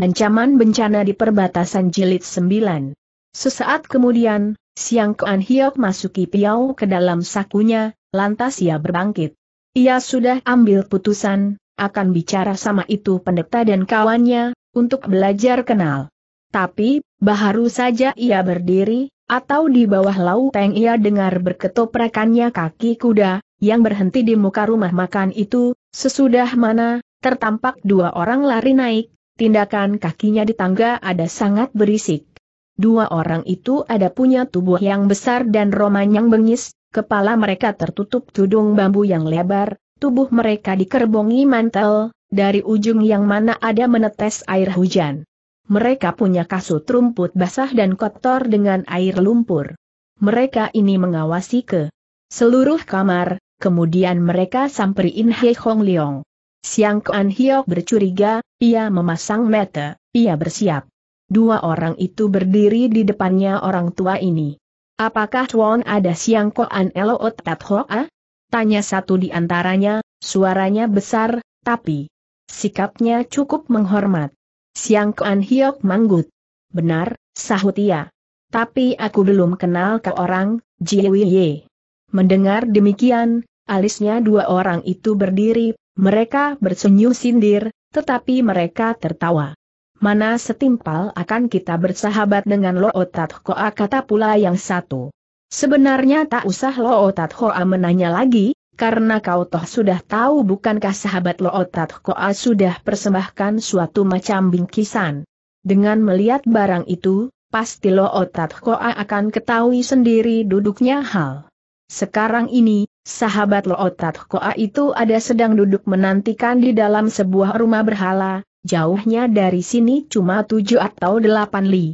Ancaman bencana di perbatasan jilid 9. Sesaat kemudian, Siang Kuan Hiok masuki Piau ke dalam sakunya, lantas ia berbangkit. Ia sudah ambil putusan, akan bicara sama itu pendeta dan kawannya, untuk belajar kenal. Tapi, baru saja ia berdiri, atau di bawah laupeng ia dengar berketoprakannya kaki kuda, yang berhenti di muka rumah makan itu, sesudah mana, tertampak dua orang lari naik, tindakan kakinya di tangga ada sangat berisik. Dua orang itu ada punya tubuh yang besar dan roman yang bengis, kepala mereka tertutup tudung bambu yang lebar, tubuh mereka dikerbongi mantel, dari ujung yang mana ada menetes air hujan. Mereka punya kasut rumput basah dan kotor dengan air lumpur. Mereka ini mengawasi ke seluruh kamar, kemudian mereka samperin Hei Hong Leong. Siang Kuan Hiok bercuriga, ia memasang mata, ia bersiap. Dua orang itu berdiri di depannya orang tua ini. Apakah Chuan ada Siang Kuan Elo Tat Hoa? Ah? Tanya satu di antaranya, suaranya besar, tapi sikapnya cukup menghormat. Siang Kuan Hiok manggut. Benar, sahut ia. Tapi aku belum kenal ke orang, Jiwi Ye. Mendengar demikian, alisnya dua orang itu berdiri mereka bersenyum sindir, tetapi mereka tertawa. Mana setimpal akan kita bersahabat dengan Lootat Hoa kata pula yang satu. Sebenarnya tak usah Lootat Hoa menanya lagi, karena kau toh sudah tahu bukankah sahabat Lootat Hoa sudah persembahkan suatu macam bingkisan. Dengan melihat barang itu, pasti Lootat Hoa akan ketahui sendiri duduknya hal. Sekarang ini, Sahabat Lootat Koa itu ada sedang duduk menantikan di dalam sebuah rumah berhala, jauhnya dari sini cuma tujuh atau delapan li.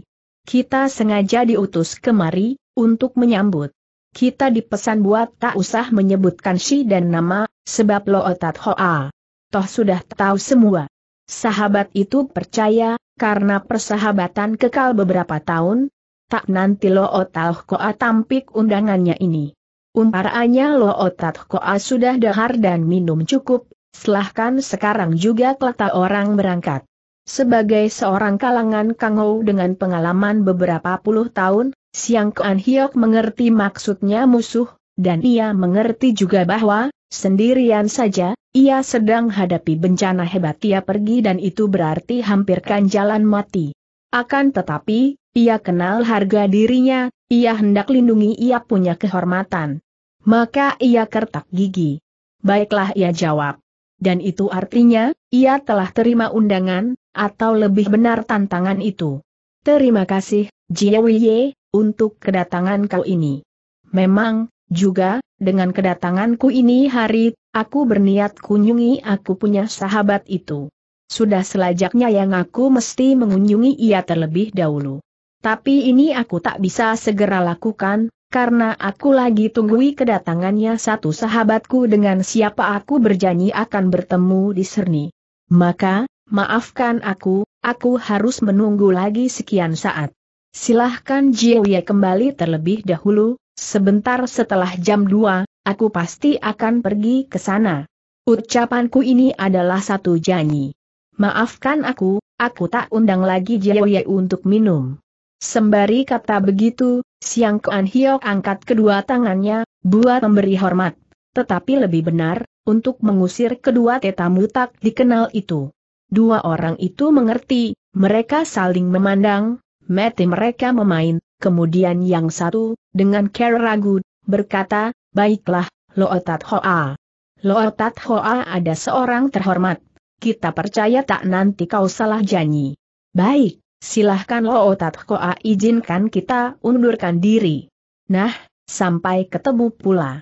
Kita sengaja diutus kemari, untuk menyambut. Kita dipesan buat tak usah menyebutkan si dan nama, sebab Lootat Hoa. Toh sudah tahu semua. Sahabat itu percaya, karena persahabatan kekal beberapa tahun, tak nanti Lootat Koa tampik undangannya ini. Umparaannya Lo otak Koa sudah dahar dan minum cukup, silahkan sekarang juga kelata orang berangkat. Sebagai seorang kalangan kangou dengan pengalaman beberapa puluh tahun, Siang Kuan Hiok mengerti maksudnya musuh, dan ia mengerti juga bahwa, sendirian saja, ia sedang hadapi bencana hebat ia pergi dan itu berarti hampirkan jalan mati. Akan tetapi, ia kenal harga dirinya, ia hendak lindungi ia punya kehormatan. Maka ia kertak gigi. Baiklah ia jawab. Dan itu artinya, ia telah terima undangan, atau lebih benar tantangan itu. Terima kasih, Jiawiye, untuk kedatangan kau ini. Memang, juga, dengan kedatanganku ini hari, aku berniat kunjungi aku punya sahabat itu. Sudah selajaknya yang aku mesti mengunjungi ia terlebih dahulu. Tapi ini aku tak bisa segera lakukan, karena aku lagi tunggui kedatangannya satu sahabatku dengan siapa aku berjanji akan bertemu di Serni. Maka, maafkan aku, aku harus menunggu lagi sekian saat. Silahkan Jiewie kembali terlebih dahulu, sebentar setelah jam 2, aku pasti akan pergi ke sana. Ucapanku ini adalah satu janji. Maafkan aku, aku tak undang lagi Jiewie untuk minum. Sembari kata begitu, Siang Kuan Hiok angkat kedua tangannya, buat memberi hormat. Tetapi lebih benar, untuk mengusir kedua tetamu tak dikenal itu. Dua orang itu mengerti, mereka saling memandang, mati mereka memain, kemudian yang satu, dengan care ragu, berkata, baiklah, Lootat Hoa. Lootat Hoa ada seorang terhormat. Kita percaya tak nanti kau salah janji. Baik, Silahkan lo oh, otak oh, Koa ah, izinkan kita undurkan diri. Nah, sampai ketemu pula.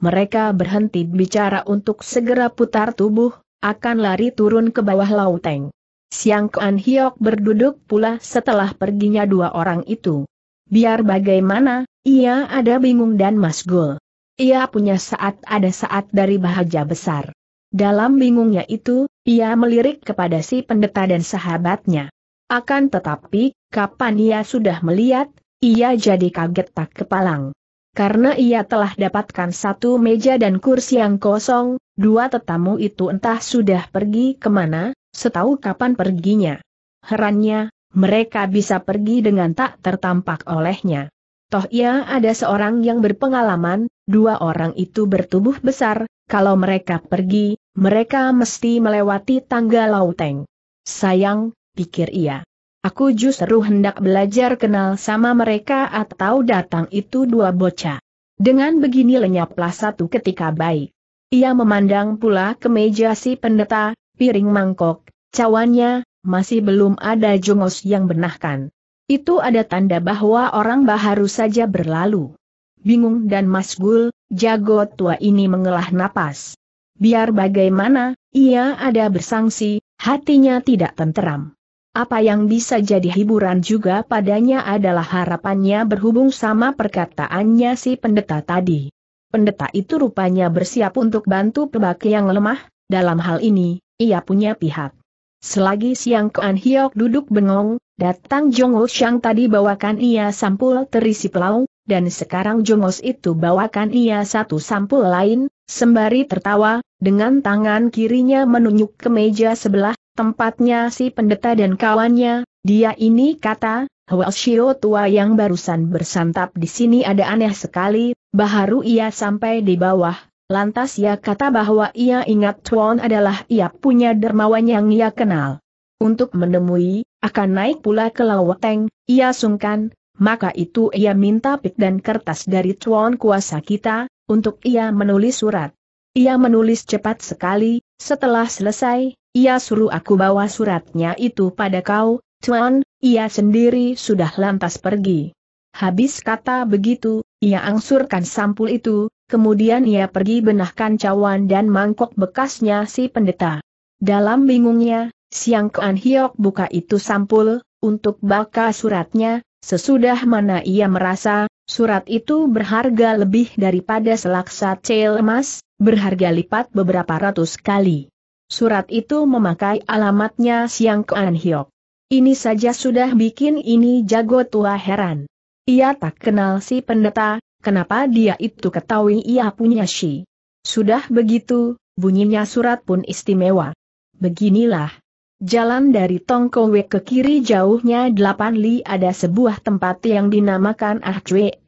Mereka berhenti bicara untuk segera putar tubuh, akan lari turun ke bawah lauteng. Siang Kuan Hiok berduduk pula setelah perginya dua orang itu. Biar bagaimana, ia ada bingung dan masgul. Ia punya saat ada saat dari bahagia besar. Dalam bingungnya itu, ia melirik kepada si pendeta dan sahabatnya. Akan tetapi, kapan ia sudah melihat, ia jadi kaget tak kepalang. Karena ia telah dapatkan satu meja dan kursi yang kosong, dua tetamu itu entah sudah pergi kemana, setahu kapan perginya. Herannya, mereka bisa pergi dengan tak tertampak olehnya. Toh ia ada seorang yang berpengalaman, dua orang itu bertubuh besar, kalau mereka pergi, mereka mesti melewati tangga lauteng. Sayang, pikir ia. Aku justru hendak belajar kenal sama mereka atau datang itu dua bocah. Dengan begini lenyaplah satu ketika baik. Ia memandang pula ke meja si pendeta, piring mangkok, cawannya, masih belum ada jongos yang benahkan. Itu ada tanda bahwa orang baharu saja berlalu. Bingung dan masgul, jago tua ini mengelah napas. Biar bagaimana, ia ada bersangsi, hatinya tidak tenteram. Apa yang bisa jadi hiburan juga padanya adalah harapannya berhubung sama perkataannya si pendeta tadi. Pendeta itu rupanya bersiap untuk bantu pebaki yang lemah, dalam hal ini, ia punya pihak. Selagi siang Kuan Hiok duduk bengong, datang Jongos yang tadi bawakan ia sampul terisi pelau, dan sekarang Jongos itu bawakan ia satu sampul lain, sembari tertawa, dengan tangan kirinya menunjuk ke meja sebelah, Tempatnya si pendeta dan kawannya, dia ini kata, Hwasio tua yang barusan bersantap di sini ada aneh sekali, baharu ia sampai di bawah, lantas ia kata bahwa ia ingat Tuan adalah ia punya dermawan yang ia kenal. Untuk menemui, akan naik pula ke Lawateng, ia sungkan, maka itu ia minta pik dan kertas dari Tuan kuasa kita, untuk ia menulis surat. Ia menulis cepat sekali, setelah selesai, ia suruh aku bawa suratnya itu pada kau, Tuan, ia sendiri sudah lantas pergi. Habis kata begitu, ia angsurkan sampul itu, kemudian ia pergi benahkan cawan dan mangkok bekasnya si pendeta. Dalam bingungnya, Siang Kean Hiok buka itu sampul, untuk baka suratnya, sesudah mana ia merasa, Surat itu berharga lebih daripada selaksa cel emas, berharga lipat beberapa ratus kali. Surat itu memakai alamatnya Siang Kuan Hiok. Ini saja sudah bikin ini jago tua heran. Ia tak kenal si pendeta, kenapa dia itu ketahui ia punya si. Sudah begitu, bunyinya surat pun istimewa. Beginilah, Jalan dari Tongkowe ke kiri jauhnya 8 li ada sebuah tempat yang dinamakan Ahcwe,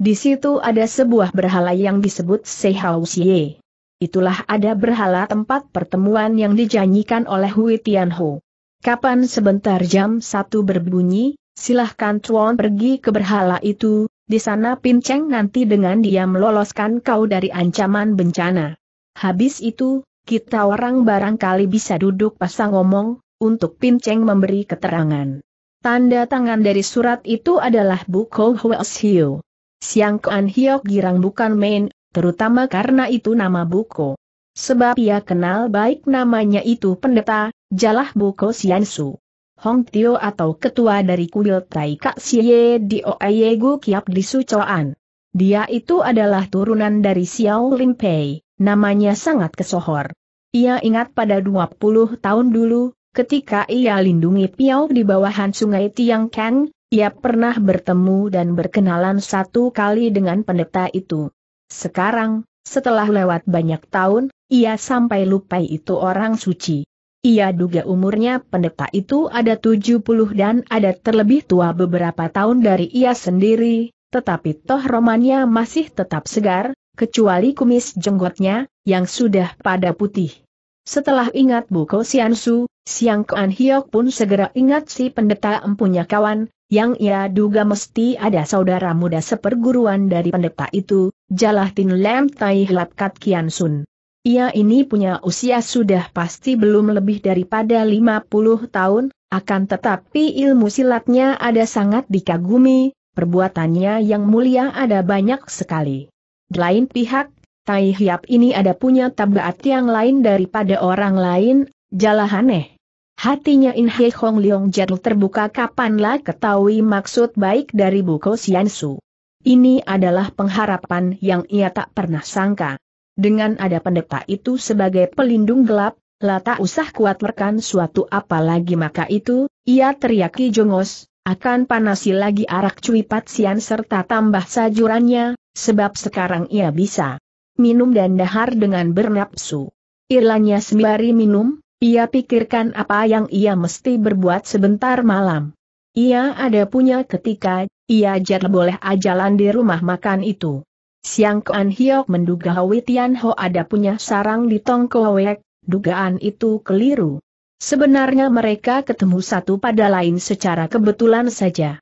di situ ada sebuah berhala yang disebut Sehausie. Itulah ada berhala tempat pertemuan yang dijanjikan oleh Hui Tianho. Kapan sebentar jam satu berbunyi, silahkan Chuan pergi ke berhala itu, di sana Pinceng nanti dengan dia meloloskan kau dari ancaman bencana. Habis itu, kita orang barangkali bisa duduk pasang ngomong, untuk Pinceng memberi keterangan. Tanda tangan dari surat itu adalah Buko Huas Hio. Siang Kuan Hiok Girang bukan main, terutama karena itu nama Buko. Sebab ia kenal baik namanya itu pendeta, Jalah Buko Su. Hong Tio atau ketua dari kuil Tai Kak Siye di Oayegu Gu Kiap di Sucoan. Dia itu adalah turunan dari Xiao Lim Pei. Namanya sangat kesohor. Ia ingat pada 20 tahun dulu, ketika ia lindungi Piau di bawahan sungai Tiang Kang, ia pernah bertemu dan berkenalan satu kali dengan pendeta itu. Sekarang, setelah lewat banyak tahun, ia sampai lupa itu orang suci. Ia duga umurnya pendeta itu ada 70 dan ada terlebih tua beberapa tahun dari ia sendiri, tetapi toh romannya masih tetap segar, kecuali kumis jenggotnya, yang sudah pada putih. Setelah ingat buku Siansu, Siang Kuan Hiok pun segera ingat si pendeta empunya kawan, yang ia duga mesti ada saudara muda seperguruan dari pendeta itu, Jalatin Lem Tai Kat Kian Sun. Ia ini punya usia sudah pasti belum lebih daripada 50 tahun, akan tetapi ilmu silatnya ada sangat dikagumi, perbuatannya yang mulia ada banyak sekali. Di lain pihak, Tai Hiap ini ada punya tabaat yang lain daripada orang lain, jalahaneh. Hatinya In Hei Hong Leong Jadul terbuka kapanlah ketahui maksud baik dari Buko Sian Su. Ini adalah pengharapan yang ia tak pernah sangka. Dengan ada pendeta itu sebagai pelindung gelap, lah tak usah kuat merkan suatu apalagi maka itu, ia teriaki jongos, akan panasi lagi arak cuipat sian serta tambah sajurannya, sebab sekarang ia bisa minum dan dahar dengan bernapsu. Irlanya sembari minum, ia pikirkan apa yang ia mesti berbuat sebentar malam. Ia ada punya ketika, ia jar boleh ajalan di rumah makan itu. Siang Kuan Hiok menduga Hwi Tian Ho ada punya sarang di Tongkowek, dugaan itu keliru. Sebenarnya mereka ketemu satu pada lain secara kebetulan saja.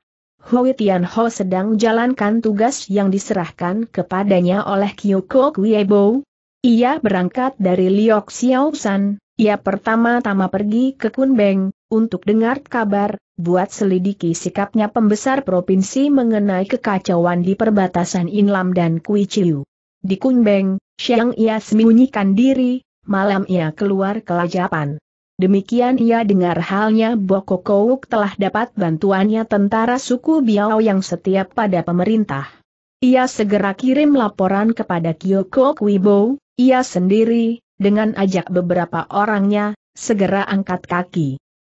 Hui Tianho sedang jalankan tugas yang diserahkan kepadanya oleh Kyoko Kuiebo. Ia berangkat dari Liok Xiaosan, ia pertama-tama pergi ke Kunbeng, untuk dengar kabar, buat selidiki sikapnya pembesar provinsi mengenai kekacauan di perbatasan Inlam dan Kuiciu. Di Kunbeng, siang ia sembunyikan diri, malam ia keluar ke Lajapan. Demikian ia dengar halnya Bokokouk telah dapat bantuannya tentara suku Biao yang setiap pada pemerintah. Ia segera kirim laporan kepada Kyoko Kuibo, ia sendiri, dengan ajak beberapa orangnya, segera angkat kaki.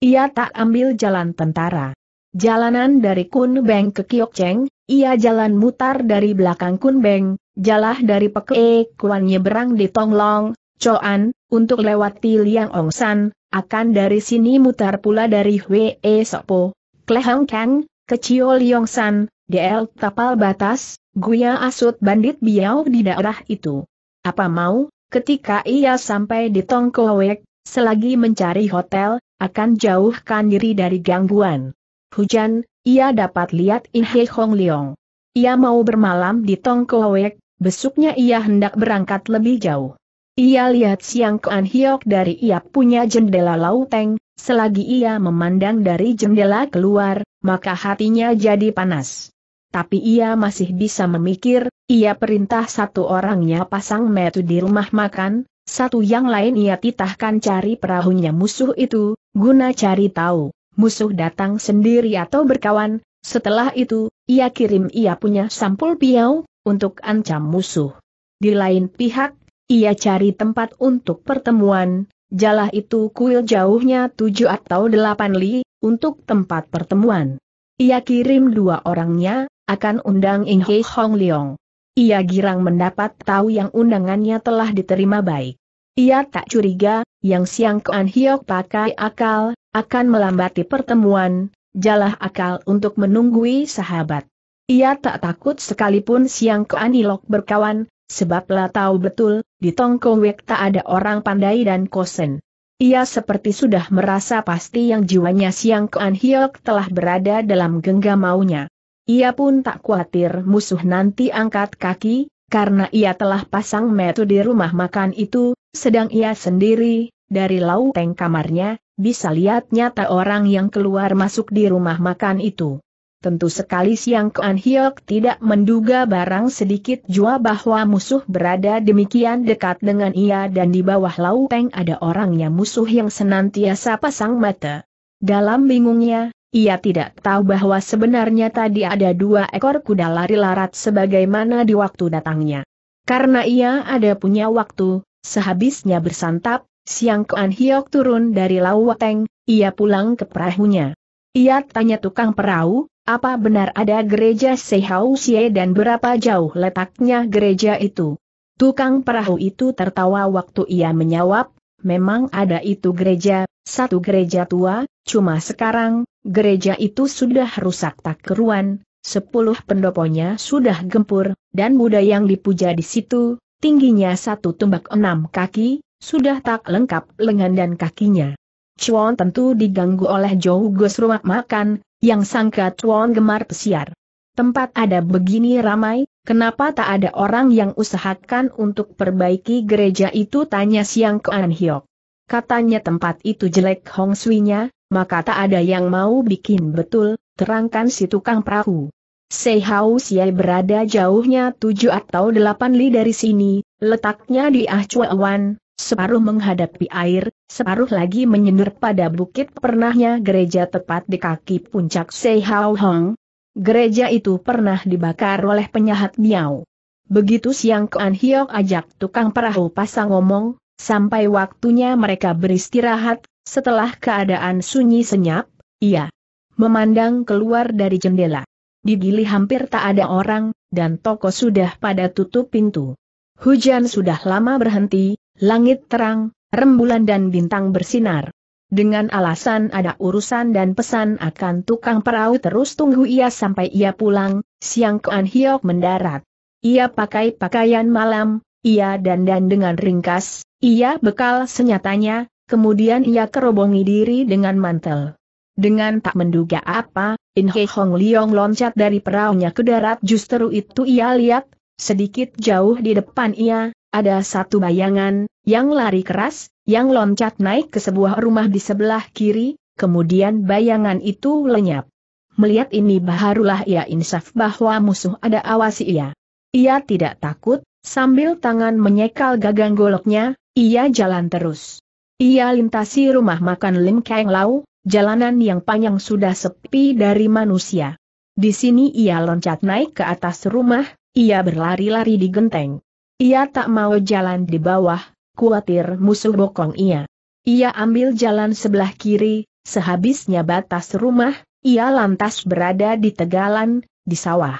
Ia tak ambil jalan tentara. Jalanan dari Kun Kunbeng ke Kyokcheng, ia jalan mutar dari belakang Kun Kunbeng, jalah dari Pekee Kuan nyeberang di Tonglong, Choan, untuk lewati Liang Ongsan, akan dari sini mutar pula dari Hwe e Sopo, Klehong Kang, Kecil Liong San, DL Tapal Batas, Guya Asut Bandit Biau di daerah itu. Apa mau, ketika ia sampai di Tongkowek, selagi mencari hotel, akan jauhkan diri dari gangguan. Hujan, ia dapat lihat In He Hong Leong. Ia mau bermalam di Tongkowek, besoknya ia hendak berangkat lebih jauh. Ia lihat Siang Kuan Hiok dari ia punya jendela lauteng, selagi ia memandang dari jendela keluar, maka hatinya jadi panas. Tapi ia masih bisa memikir, ia perintah satu orangnya pasang metu di rumah makan, satu yang lain ia titahkan cari perahunya musuh itu, guna cari tahu, musuh datang sendiri atau berkawan, setelah itu, ia kirim ia punya sampul piau, untuk ancam musuh. Di lain pihak, ia cari tempat untuk pertemuan, jalah itu kuil jauhnya tujuh atau delapan li, untuk tempat pertemuan. Ia kirim dua orangnya, akan undang Ing Hei Hong Leong. Ia girang mendapat tahu yang undangannya telah diterima baik. Ia tak curiga, yang Siang Kuan Hiok pakai akal, akan melambati pertemuan, jalah akal untuk menunggui sahabat. Ia tak takut sekalipun Siang ke Hilok berkawan, Sebablah tahu betul, di Tongkowek tak ada orang pandai dan kosen. Ia seperti sudah merasa pasti yang jiwanya Siang Kuan Hiok telah berada dalam genggam maunya. Ia pun tak khawatir musuh nanti angkat kaki, karena ia telah pasang metu di rumah makan itu, sedang ia sendiri, dari lauteng kamarnya, bisa lihat nyata orang yang keluar masuk di rumah makan itu. Tentu sekali Siang Kuan Hiok tidak menduga barang sedikit jua bahwa musuh berada demikian dekat dengan ia dan di bawah Peng ada orangnya musuh yang senantiasa pasang mata. Dalam bingungnya, ia tidak tahu bahwa sebenarnya tadi ada dua ekor kuda lari larat sebagaimana di waktu datangnya. Karena ia ada punya waktu, sehabisnya bersantap, Siang Kuan Hiok turun dari teng, ia pulang ke perahunya. Ia tanya tukang perahu, apa benar ada gereja Sehausie dan berapa jauh letaknya gereja itu? Tukang perahu itu tertawa waktu ia menjawab, memang ada itu gereja, satu gereja tua, cuma sekarang, gereja itu sudah rusak tak keruan, sepuluh pendoponya sudah gempur, dan Buddha yang dipuja di situ, tingginya satu tumbak enam kaki, sudah tak lengkap lengan dan kakinya. Chuan tentu diganggu oleh Joe Gos rumah makan, yang sangka Tuan gemar pesiar. Tempat ada begini ramai, kenapa tak ada orang yang usahakan untuk perbaiki gereja itu tanya Siang ke An Hiok. Katanya tempat itu jelek Hong Sui-nya, maka tak ada yang mau bikin betul, terangkan si tukang perahu. Sehau Siai berada jauhnya tujuh atau delapan li dari sini, letaknya di Ah Wan, separuh menghadapi air, separuh lagi menyendur pada bukit pernahnya gereja tepat di kaki puncak Seihau Hong. Gereja itu pernah dibakar oleh penyahat Miao. Begitu siang Kuan Hiok ajak tukang perahu pasang ngomong, sampai waktunya mereka beristirahat, setelah keadaan sunyi senyap, ia memandang keluar dari jendela. Di Gili hampir tak ada orang, dan toko sudah pada tutup pintu. Hujan sudah lama berhenti, langit terang, rembulan dan bintang bersinar. Dengan alasan ada urusan dan pesan akan tukang perahu terus tunggu ia sampai ia pulang, siang Kuan Hiok mendarat. Ia pakai pakaian malam, ia dandan dengan ringkas, ia bekal senyatanya, kemudian ia kerobongi diri dengan mantel. Dengan tak menduga apa, In He Hong Leong loncat dari perahunya ke darat justru itu ia lihat, sedikit jauh di depan ia, ada satu bayangan, yang lari keras, yang loncat naik ke sebuah rumah di sebelah kiri, kemudian bayangan itu lenyap. Melihat ini baharulah ia insaf bahwa musuh ada awasi ia. Ia tidak takut, sambil tangan menyekal gagang goloknya, ia jalan terus. Ia lintasi rumah makan Lim Kang Lau, jalanan yang panjang sudah sepi dari manusia. Di sini ia loncat naik ke atas rumah, ia berlari-lari di genteng. Ia tak mau jalan di bawah, khawatir musuh bokong ia. Ia ambil jalan sebelah kiri, sehabisnya batas rumah, ia lantas berada di tegalan, di sawah.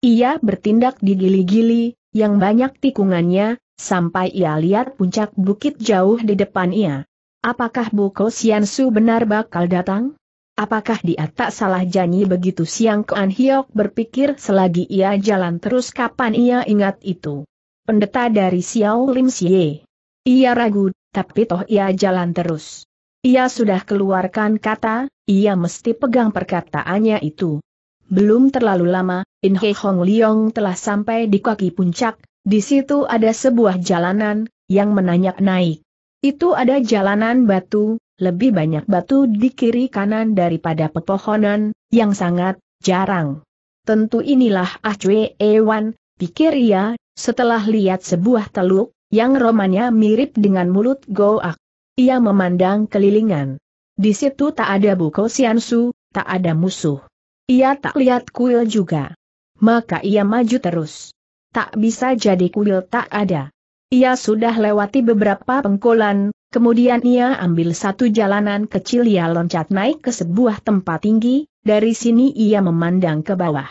Ia bertindak di gili-gili, yang banyak tikungannya, sampai ia lihat puncak bukit jauh di depan ia. Apakah Sian Siansu benar bakal datang? Apakah dia tak salah janji begitu siang Koan Hiok berpikir selagi ia jalan terus kapan ia ingat itu? pendeta dari Xiao Lim Xie. Ia ragu, tapi toh ia jalan terus. Ia sudah keluarkan kata, ia mesti pegang perkataannya itu. Belum terlalu lama, In He Hong Leong telah sampai di kaki puncak, di situ ada sebuah jalanan, yang menanyak naik. Itu ada jalanan batu, lebih banyak batu di kiri kanan daripada pepohonan, yang sangat jarang. Tentu inilah Ah Cue Ewan, pikir ia, setelah lihat sebuah teluk, yang romannya mirip dengan mulut goak. Ia memandang kelilingan. Di situ tak ada buko siansu, tak ada musuh. Ia tak lihat kuil juga. Maka ia maju terus. Tak bisa jadi kuil tak ada. Ia sudah lewati beberapa pengkolan, kemudian ia ambil satu jalanan kecil ia loncat naik ke sebuah tempat tinggi, dari sini ia memandang ke bawah.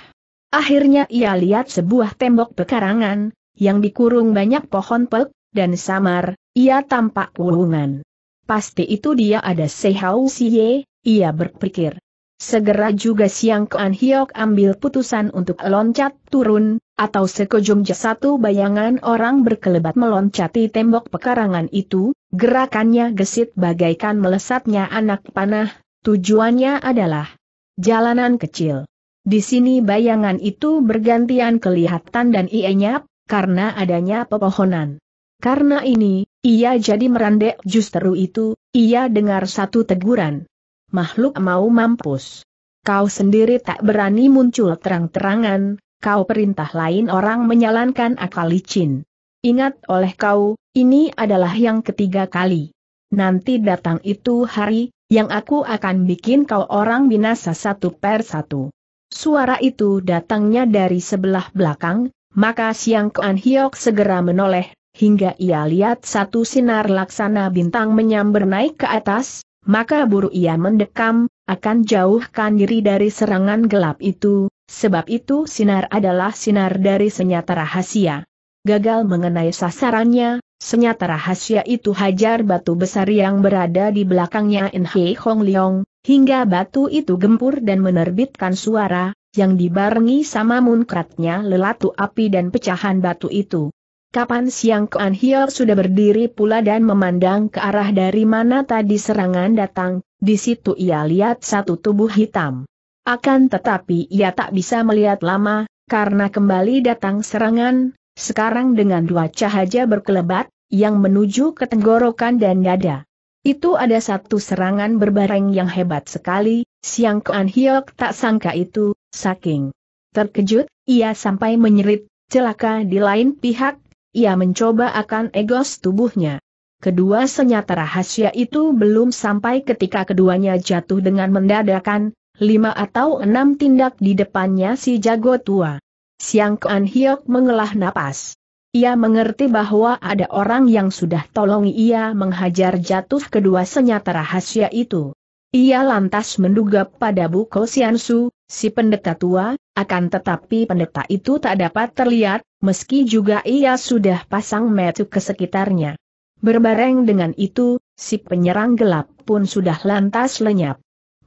Akhirnya ia lihat sebuah tembok pekarangan, yang dikurung banyak pohon pek, dan samar, ia tampak wulungan. Pasti itu dia ada Sehau Siye, ia berpikir. Segera juga Siang Kean Hiok ambil putusan untuk loncat turun, atau sekejumnya satu bayangan orang berkelebat meloncati tembok pekarangan itu, gerakannya gesit bagaikan melesatnya anak panah, tujuannya adalah jalanan kecil. Di sini bayangan itu bergantian kelihatan dan ienyap, karena adanya pepohonan. Karena ini, ia jadi merandek justru itu, ia dengar satu teguran. Makhluk mau mampus. Kau sendiri tak berani muncul terang-terangan, kau perintah lain orang menyalankan akal licin. Ingat oleh kau, ini adalah yang ketiga kali. Nanti datang itu hari, yang aku akan bikin kau orang binasa satu per satu. Suara itu datangnya dari sebelah belakang, maka Siang Kuan Hiok segera menoleh, hingga ia lihat satu sinar laksana bintang menyambar naik ke atas, maka buru ia mendekam, akan jauhkan diri dari serangan gelap itu, sebab itu sinar adalah sinar dari senyata rahasia. Gagal mengenai sasarannya, senyata rahasia itu hajar batu besar yang berada di belakangnya In Hei Hong Leong, hingga batu itu gempur dan menerbitkan suara, yang dibarengi sama munkratnya lelatu api dan pecahan batu itu. Kapan siang Kuan Hio sudah berdiri pula dan memandang ke arah dari mana tadi serangan datang, di situ ia lihat satu tubuh hitam. Akan tetapi ia tak bisa melihat lama, karena kembali datang serangan, sekarang dengan dua cahaya berkelebat, yang menuju ke tenggorokan dan dada. Itu ada satu serangan berbareng yang hebat sekali, Siang Kuan Hiok tak sangka itu, saking terkejut, ia sampai menyerit, celaka di lain pihak, ia mencoba akan egos tubuhnya. Kedua senyata rahasia itu belum sampai ketika keduanya jatuh dengan mendadakan, lima atau enam tindak di depannya si jago tua. Siang Kuan Hiok mengelah napas. Ia mengerti bahwa ada orang yang sudah tolongi ia menghajar jatuh kedua senyata rahasia itu. Ia lantas menduga pada Bu Kosiansu, si pendeta tua, akan tetapi pendeta itu tak dapat terlihat, meski juga ia sudah pasang metu ke sekitarnya. Berbareng dengan itu, si penyerang gelap pun sudah lantas lenyap.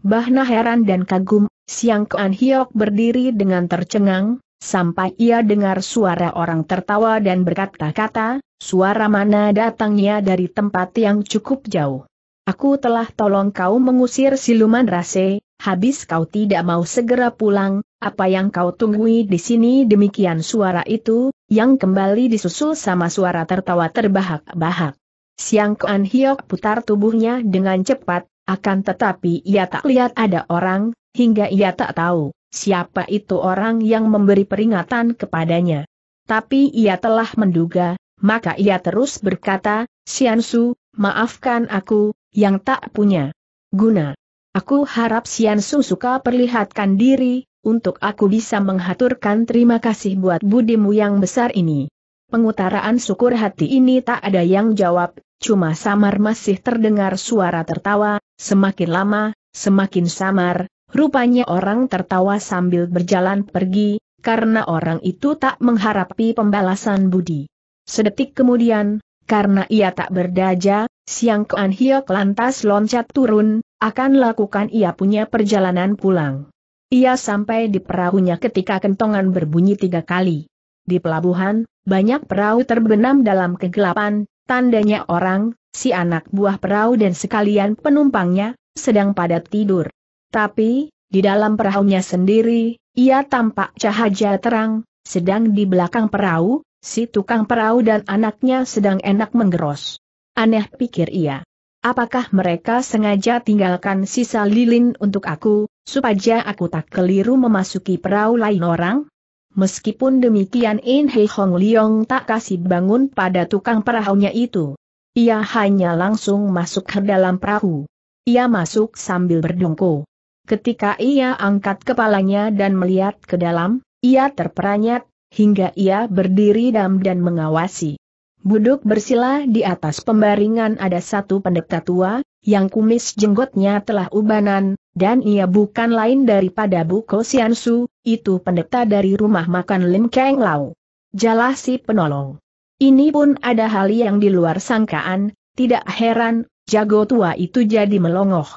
Bahna heran dan kagum, Siang Kuan Hiok berdiri dengan tercengang, sampai ia dengar suara orang tertawa dan berkata-kata, suara mana datangnya dari tempat yang cukup jauh. Aku telah tolong kau mengusir siluman rase, habis kau tidak mau segera pulang, apa yang kau tunggui di sini demikian suara itu, yang kembali disusul sama suara tertawa terbahak-bahak. Siang Kuan Hiok putar tubuhnya dengan cepat, akan tetapi ia tak lihat ada orang, hingga ia tak tahu siapa itu orang yang memberi peringatan kepadanya. Tapi ia telah menduga, maka ia terus berkata, Siansu, maafkan aku, yang tak punya guna. Aku harap Siansu suka perlihatkan diri, untuk aku bisa menghaturkan terima kasih buat budimu yang besar ini. Pengutaraan syukur hati ini tak ada yang jawab, cuma samar masih terdengar suara tertawa, semakin lama, semakin samar, Rupanya orang tertawa sambil berjalan pergi, karena orang itu tak mengharapi pembalasan budi. Sedetik kemudian, karena ia tak berdaja, Siang Kuan Hiok lantas loncat turun, akan lakukan ia punya perjalanan pulang. Ia sampai di perahunya ketika kentongan berbunyi tiga kali. Di pelabuhan, banyak perahu terbenam dalam kegelapan, tandanya orang, si anak buah perahu dan sekalian penumpangnya, sedang padat tidur. Tapi, di dalam perahunya sendiri, ia tampak cahaya terang, sedang di belakang perahu, si tukang perahu dan anaknya sedang enak menggeros. Aneh pikir ia. Apakah mereka sengaja tinggalkan sisa lilin untuk aku, supaya aku tak keliru memasuki perahu lain orang? Meskipun demikian In Hei Hong Leong tak kasih bangun pada tukang perahunya itu. Ia hanya langsung masuk ke dalam perahu. Ia masuk sambil berdongko. Ketika ia angkat kepalanya dan melihat ke dalam, ia terperanyat, hingga ia berdiri dam dan mengawasi. Buduk bersila di atas pembaringan ada satu pendeta tua, yang kumis jenggotnya telah ubanan, dan ia bukan lain daripada Buko Siansu, itu pendeta dari rumah makan Lim Keng Lau. Jalah si penolong. Ini pun ada hal yang di luar sangkaan, tidak heran, jago tua itu jadi melongoh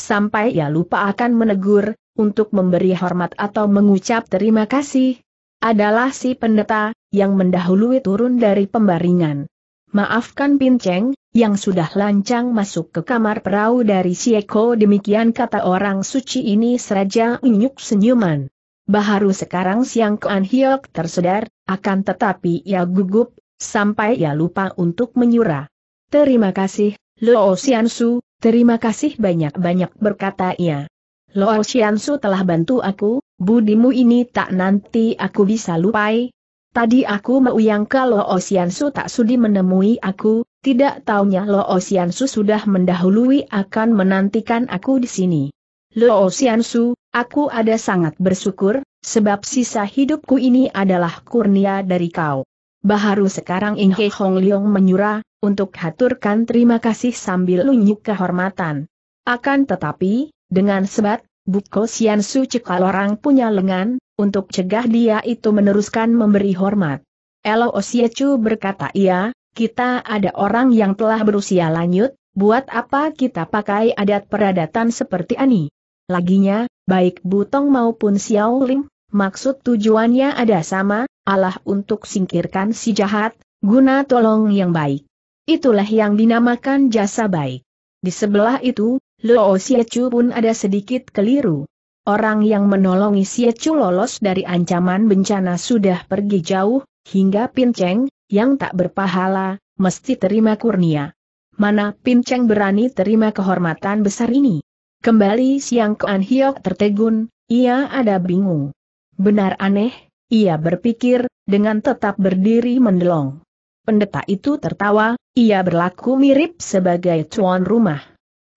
sampai ia lupa akan menegur, untuk memberi hormat atau mengucap terima kasih, adalah si pendeta, yang mendahului turun dari pembaringan. Maafkan Pinceng, yang sudah lancang masuk ke kamar perahu dari Sieko demikian kata orang suci ini seraja unyuk senyuman. Baharu sekarang siang ke Hiok tersedar, akan tetapi ia gugup, sampai ia lupa untuk menyurah. Terima kasih, Luo Xiansu, Terima kasih banyak-banyak berkata ia. Lo Xiansu telah bantu aku, budimu ini tak nanti aku bisa lupai. Tadi aku mau yang kalau Xiansu tak sudi menemui aku, tidak taunya lo Xiansu sudah mendahului akan menantikan aku di sini. Lo Xiansu, aku ada sangat bersyukur, sebab sisa hidupku ini adalah kurnia dari kau. Baharu sekarang Inghe Hong Leong menyurah, untuk haturkan terima kasih sambil nunjuk kehormatan. Akan tetapi, dengan sebat, Buko Sian Su cekal orang punya lengan, untuk cegah dia itu meneruskan memberi hormat. Elo Osiechu berkata iya, kita ada orang yang telah berusia lanjut, buat apa kita pakai adat peradatan seperti ani? Laginya, baik Butong maupun lim, maksud tujuannya ada sama, Allah untuk singkirkan si jahat, guna tolong yang baik. Itulah yang dinamakan jasa baik. Di sebelah itu, Luo Xiechu pun ada sedikit keliru. Orang yang menolongi Xiechu lolos dari ancaman bencana sudah pergi jauh, hingga Pinceng, yang tak berpahala, mesti terima kurnia. Mana Pinceng berani terima kehormatan besar ini? Kembali siang Kuan Hiok tertegun, ia ada bingung. Benar aneh, ia berpikir, dengan tetap berdiri mendelong. Pendeta itu tertawa, ia berlaku mirip sebagai tuan rumah.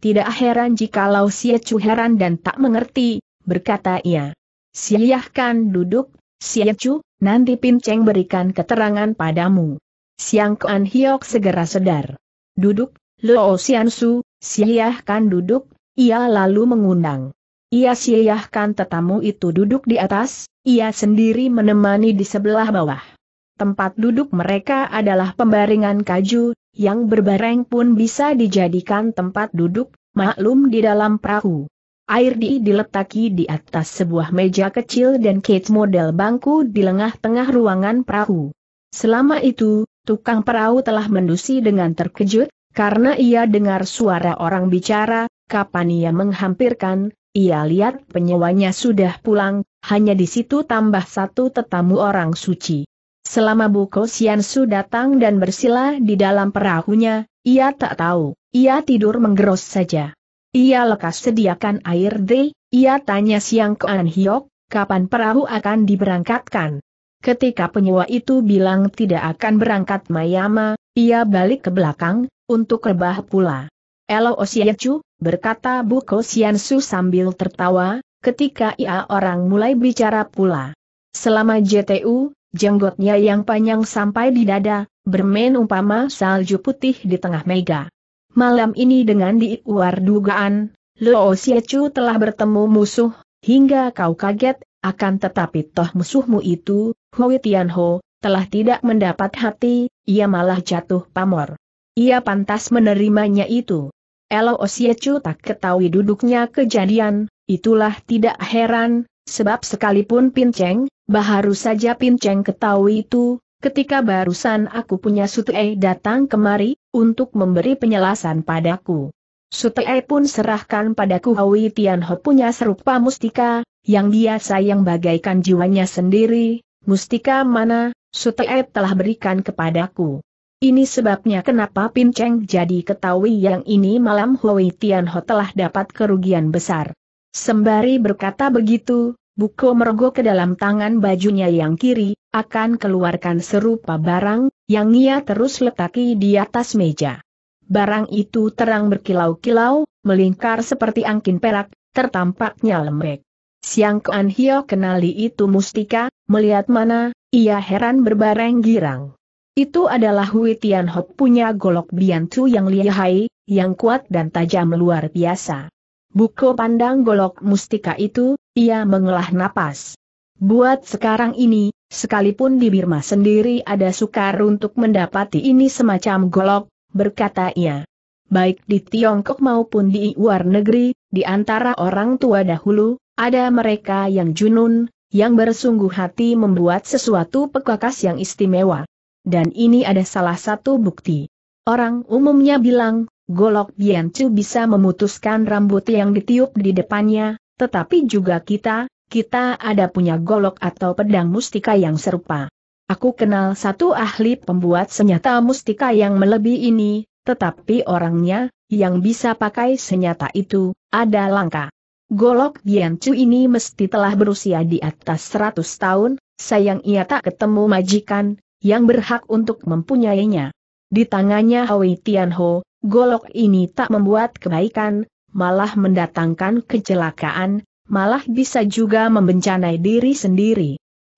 Tidak heran jikalau si Chu heran dan tak mengerti, berkata ia. Siah kan duduk, si Chu, nanti Pinceng berikan keterangan padamu. Siang Kuan Hiok segera sedar. Duduk, Luo Xiansu, Siah kan duduk, ia lalu mengundang. Ia silahkan tetamu itu duduk di atas, ia sendiri menemani di sebelah bawah tempat duduk mereka adalah pembaringan kaju, yang berbareng pun bisa dijadikan tempat duduk, maklum di dalam perahu. Air di diletaki di atas sebuah meja kecil dan kit model bangku di lengah tengah ruangan perahu. Selama itu, tukang perahu telah mendusi dengan terkejut, karena ia dengar suara orang bicara, kapan ia menghampirkan, ia lihat penyewanya sudah pulang, hanya di situ tambah satu tetamu orang suci. Selama Buko Siansu datang dan bersila di dalam perahunya, ia tak tahu, ia tidur menggeros saja. Ia lekas sediakan air deh, ia tanya siang ke An Hiok, kapan perahu akan diberangkatkan. Ketika penyewa itu bilang tidak akan berangkat Mayama, ia balik ke belakang, untuk rebah pula. Elo Osiacu, berkata Buko Siansu sambil tertawa, ketika ia orang mulai bicara pula. Selama JTU, Jenggotnya yang panjang sampai di dada, bermain umpama salju putih di tengah mega. Malam ini dengan diuar dugaan, Luo Xiechu telah bertemu musuh, hingga kau kaget, akan tetapi toh musuhmu itu, Hui Tianho, telah tidak mendapat hati, ia malah jatuh pamor. Ia pantas menerimanya itu. Luo Xiechu tak ketahui duduknya kejadian, itulah tidak heran, sebab sekalipun Pinceng, Baharu saja Pinceng ketahui itu, ketika barusan aku punya Sutei datang kemari, untuk memberi penjelasan padaku. Sutei pun serahkan padaku Hawi Tianho punya serupa mustika, yang dia sayang bagaikan jiwanya sendiri, mustika mana, Sutei telah berikan kepadaku. Ini sebabnya kenapa Pinceng jadi ketahui yang ini malam Hawi Tianho telah dapat kerugian besar. Sembari berkata begitu, Buko mergo ke dalam tangan bajunya yang kiri, akan keluarkan serupa barang, yang ia terus letaki di atas meja. Barang itu terang berkilau-kilau, melingkar seperti angkin perak, tertampaknya lembek. Siang Kuan Hio kenali itu mustika, melihat mana, ia heran berbareng girang. Itu adalah Hui Tian Hok punya golok biantu yang lihai, yang kuat dan tajam luar biasa. Buko pandang golok mustika itu, ia mengelah napas. Buat sekarang ini, sekalipun di Birma sendiri ada sukar untuk mendapati ini semacam golok, berkata ia. Baik di Tiongkok maupun di luar negeri, di antara orang tua dahulu, ada mereka yang junun, yang bersungguh hati membuat sesuatu pekakas yang istimewa. Dan ini ada salah satu bukti. Orang umumnya bilang, golok Biancu bisa memutuskan rambut yang ditiup di depannya, tetapi juga kita, kita ada punya golok atau pedang mustika yang serupa. Aku kenal satu ahli pembuat senjata mustika yang melebihi ini, tetapi orangnya, yang bisa pakai senjata itu, ada langka. Golok Biancu ini mesti telah berusia di atas 100 tahun, sayang ia tak ketemu majikan, yang berhak untuk mempunyainya. Di tangannya Hoi Tianho, golok ini tak membuat kebaikan, malah mendatangkan kecelakaan, malah bisa juga membencanai diri sendiri.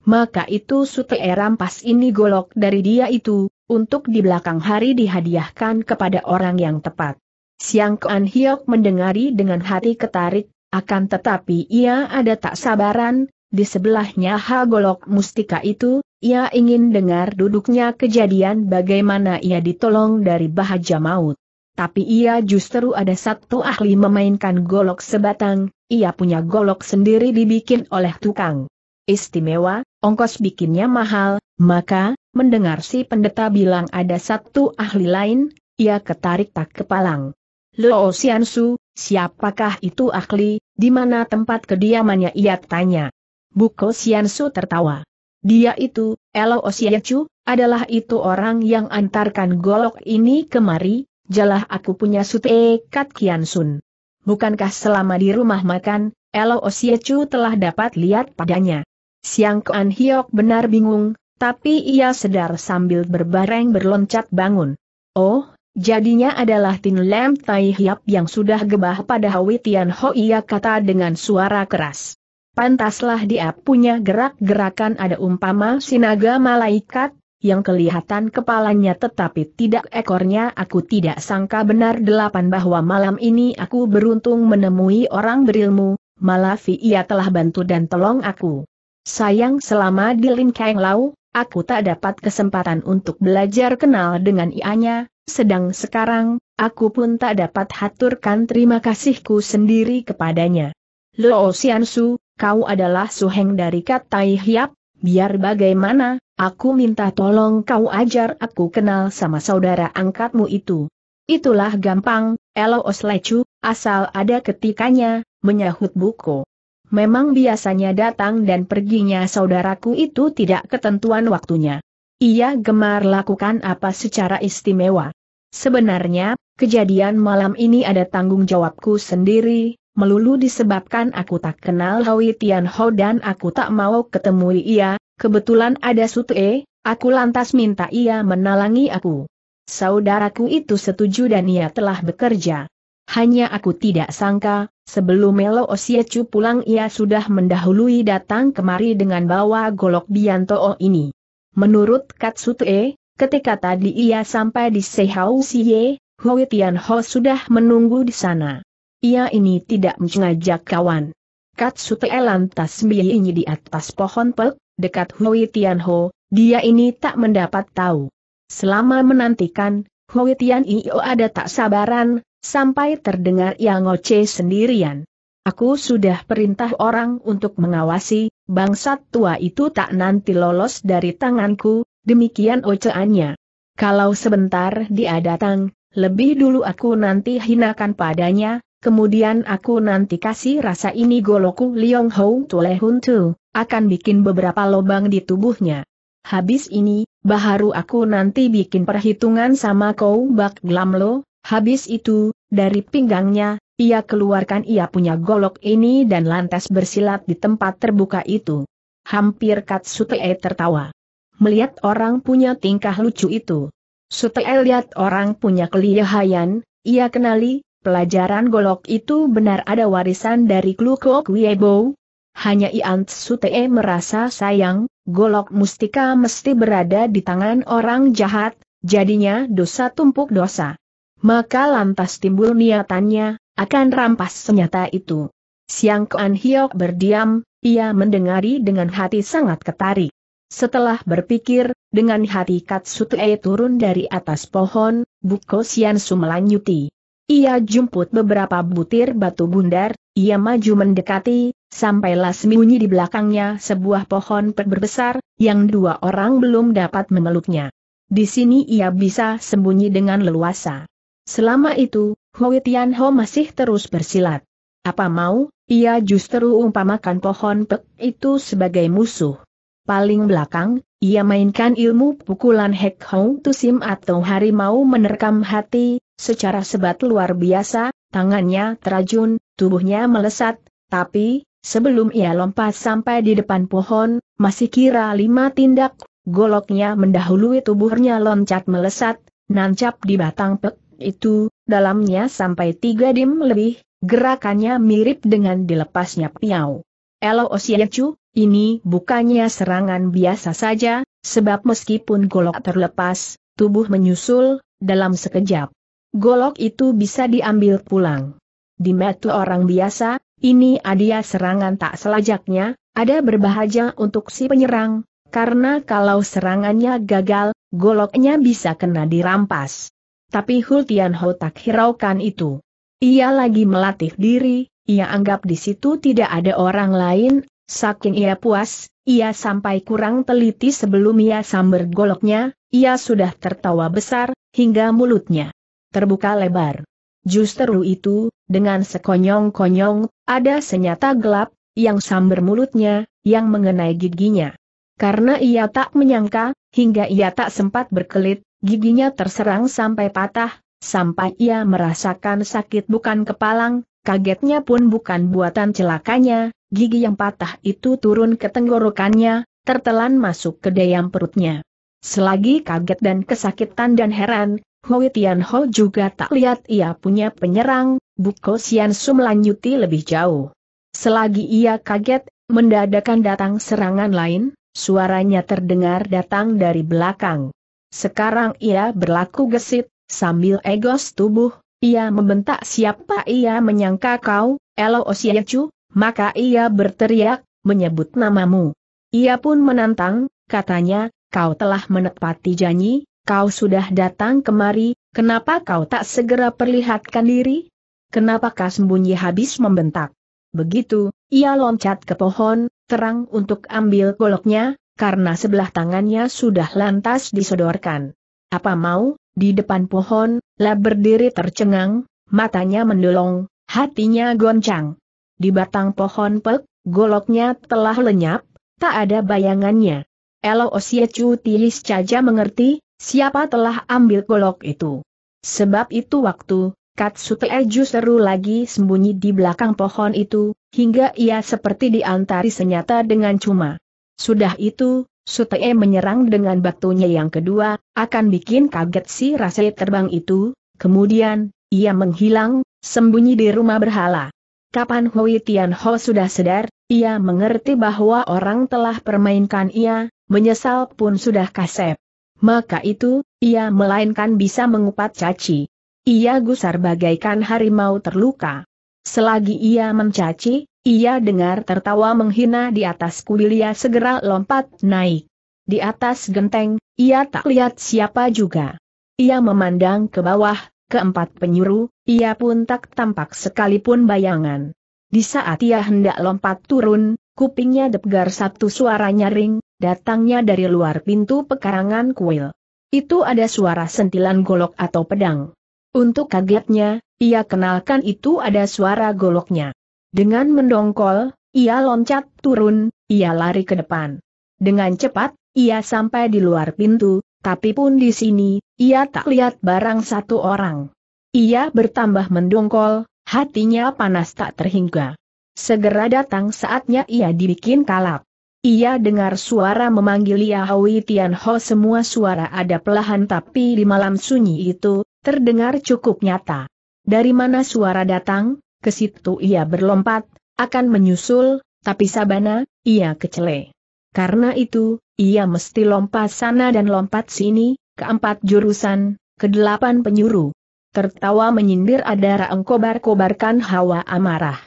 Maka itu sute rampas ini golok dari dia itu, untuk di belakang hari dihadiahkan kepada orang yang tepat. Siang Kuan Hiok mendengari dengan hati ketarik, akan tetapi ia ada tak sabaran, di sebelahnya Ha Golok Mustika itu, ia ingin dengar duduknya kejadian bagaimana ia ditolong dari bahaja maut tapi ia justru ada satu ahli memainkan golok sebatang, ia punya golok sendiri dibikin oleh tukang. Istimewa, ongkos bikinnya mahal, maka, mendengar si pendeta bilang ada satu ahli lain, ia ketarik tak kepalang. Lo Siansu, siapakah itu ahli, di mana tempat kediamannya ia tanya. Buko Siansu tertawa. Dia itu, Elo Xianchu, adalah itu orang yang antarkan golok ini kemari, jalah aku punya sute Kat Kian Sun. Bukankah selama di rumah makan, Elo Osiechu telah dapat lihat padanya. Siang Kuan Hiok benar bingung, tapi ia sedar sambil berbareng berloncat bangun. Oh, jadinya adalah Tin Lam Tai Hiap yang sudah gebah pada Hwi Tian Ho ia kata dengan suara keras. Pantaslah dia punya gerak-gerakan ada umpama sinaga malaikat, yang kelihatan kepalanya tetapi tidak ekornya aku tidak sangka benar delapan bahwa malam ini aku beruntung menemui orang berilmu, malah ia telah bantu dan tolong aku. Sayang selama di Lin Kang Lau, aku tak dapat kesempatan untuk belajar kenal dengan ianya, sedang sekarang, aku pun tak dapat haturkan terima kasihku sendiri kepadanya. Lo Xiansu, kau adalah suheng dari Tai Hiap, biar bagaimana, Aku minta tolong kau ajar aku kenal sama saudara angkatmu itu. Itulah gampang, elo oslecu, asal ada ketikanya, menyahut buku. Memang biasanya datang dan perginya saudaraku itu tidak ketentuan waktunya. Ia gemar lakukan apa secara istimewa. Sebenarnya, kejadian malam ini ada tanggung jawabku sendiri, melulu disebabkan aku tak kenal Hawi Tian Ho dan aku tak mau ketemu ia, Kebetulan ada sute, aku lantas minta ia menalangi aku. Saudaraku itu setuju dan ia telah bekerja. Hanya aku tidak sangka, sebelum Melo Osiecu pulang ia sudah mendahului datang kemari dengan bawa golok Biantoo ini. Menurut Katsute, ketika tadi ia sampai di Sehau Siye, Hui Tianho sudah menunggu di sana. Ia ini tidak mengajak kawan. Katsute lantas biayinya di atas pohon pek, dekat Hui Tianho, dia ini tak mendapat tahu. Selama menantikan, Hui Tian Io ada tak sabaran, sampai terdengar Yang Oce sendirian. Aku sudah perintah orang untuk mengawasi, bangsat tua itu tak nanti lolos dari tanganku, demikian oceannya. Kalau sebentar dia datang, lebih dulu aku nanti hinakan padanya, kemudian aku nanti kasih rasa ini goloku Liong Hou Tulehuntu. Tu akan bikin beberapa lubang di tubuhnya. Habis ini, baharu aku nanti bikin perhitungan sama kau bak glamlo, habis itu, dari pinggangnya, ia keluarkan ia punya golok ini dan lantas bersilat di tempat terbuka itu. Hampir Sutei e tertawa. Melihat orang punya tingkah lucu itu. Sutei e lihat orang punya kelihayan, ia kenali, pelajaran golok itu benar ada warisan dari Kluko Wiebo, hanya Ian Sute merasa sayang, golok mustika mesti berada di tangan orang jahat, jadinya dosa tumpuk dosa. Maka lantas timbul niatannya, akan rampas senyata itu. Siang Kuan Hiok berdiam, ia mendengari dengan hati sangat ketarik. Setelah berpikir, dengan hati E turun dari atas pohon, Buko Siansu melanjuti. Ia jumput beberapa butir batu bundar, ia maju mendekati, sampailah sembunyi di belakangnya sebuah pohon berbesar, yang dua orang belum dapat memeluknya. Di sini ia bisa sembunyi dengan leluasa. Selama itu, Hui Tianho masih terus bersilat. Apa mau, ia justru umpamakan pohon pek itu sebagai musuh. Paling belakang, ia mainkan ilmu pukulan Hek Hong Tusim atau harimau menerkam hati, secara sebat luar biasa, tangannya terajun, tubuhnya melesat, tapi, Sebelum ia lompat sampai di depan pohon, masih kira lima tindak, goloknya mendahului tubuhnya loncat melesat, nancap di batang pek itu, dalamnya sampai tiga dim lebih, gerakannya mirip dengan dilepasnya piau. Elo Osiechu, ini bukannya serangan biasa saja, sebab meskipun golok terlepas, tubuh menyusul, dalam sekejap. Golok itu bisa diambil pulang. Di metu orang biasa, ini adia serangan tak selajaknya, ada berbahaja untuk si penyerang, karena kalau serangannya gagal, goloknya bisa kena dirampas. Tapi Hultian Ho tak hiraukan itu. Ia lagi melatih diri, ia anggap di situ tidak ada orang lain, saking ia puas, ia sampai kurang teliti sebelum ia samber goloknya, ia sudah tertawa besar, hingga mulutnya terbuka lebar. Justru itu, dengan sekonyong-konyong, ada senyata gelap, yang samber mulutnya, yang mengenai giginya. Karena ia tak menyangka, hingga ia tak sempat berkelit, giginya terserang sampai patah, sampai ia merasakan sakit bukan kepalang, kagetnya pun bukan buatan celakanya, gigi yang patah itu turun ke tenggorokannya, tertelan masuk ke dayam perutnya. Selagi kaget dan kesakitan dan heran, Hui Tian Ho juga tak lihat ia punya penyerang, Buko Sian Su melanjuti lebih jauh. Selagi ia kaget, mendadakan datang serangan lain, suaranya terdengar datang dari belakang. Sekarang ia berlaku gesit, sambil egos tubuh, ia membentak siapa ia menyangka kau, Elo Osiacu, maka ia berteriak, menyebut namamu. Ia pun menantang, katanya, kau telah menepati janji, kau sudah datang kemari, kenapa kau tak segera perlihatkan diri? Kenapa kau sembunyi habis membentak? Begitu, ia loncat ke pohon, terang untuk ambil goloknya, karena sebelah tangannya sudah lantas disodorkan. Apa mau, di depan pohon, lah berdiri tercengang, matanya mendolong, hatinya goncang. Di batang pohon pek, goloknya telah lenyap, tak ada bayangannya. Elo Osiecu Tihis Caja mengerti, Siapa telah ambil golok itu? Sebab itu waktu, Katsute Eju seru lagi sembunyi di belakang pohon itu, hingga ia seperti diantari senyata dengan cuma. Sudah itu, Sutee menyerang dengan batunya yang kedua, akan bikin kaget si Rase terbang itu, kemudian, ia menghilang, sembunyi di rumah berhala. Kapan Hui Tian Ho sudah sedar, ia mengerti bahwa orang telah permainkan ia, menyesal pun sudah kasep maka itu, ia melainkan bisa mengupat caci. Ia gusar bagaikan harimau terluka. Selagi ia mencaci, ia dengar tertawa menghina di atas kuil Ia segera lompat naik. Di atas genteng, ia tak lihat siapa juga. Ia memandang ke bawah, keempat penyuruh, ia pun tak tampak sekalipun bayangan. Di saat ia hendak lompat turun, kupingnya depgar satu suara nyaring, datangnya dari luar pintu pekarangan kuil. Itu ada suara sentilan golok atau pedang. Untuk kagetnya, ia kenalkan itu ada suara goloknya. Dengan mendongkol, ia loncat turun, ia lari ke depan. Dengan cepat, ia sampai di luar pintu, tapi pun di sini, ia tak lihat barang satu orang. Ia bertambah mendongkol, hatinya panas tak terhingga. Segera datang saatnya ia dibikin kalap. Ia dengar suara memanggil Tian Tianho semua suara ada pelahan tapi di malam sunyi itu, terdengar cukup nyata. Dari mana suara datang, ke situ ia berlompat, akan menyusul, tapi sabana, ia kecele. Karena itu, ia mesti lompat sana dan lompat sini, keempat jurusan, kedelapan penyuru. Tertawa menyindir ada kobar kobarkan hawa amarah.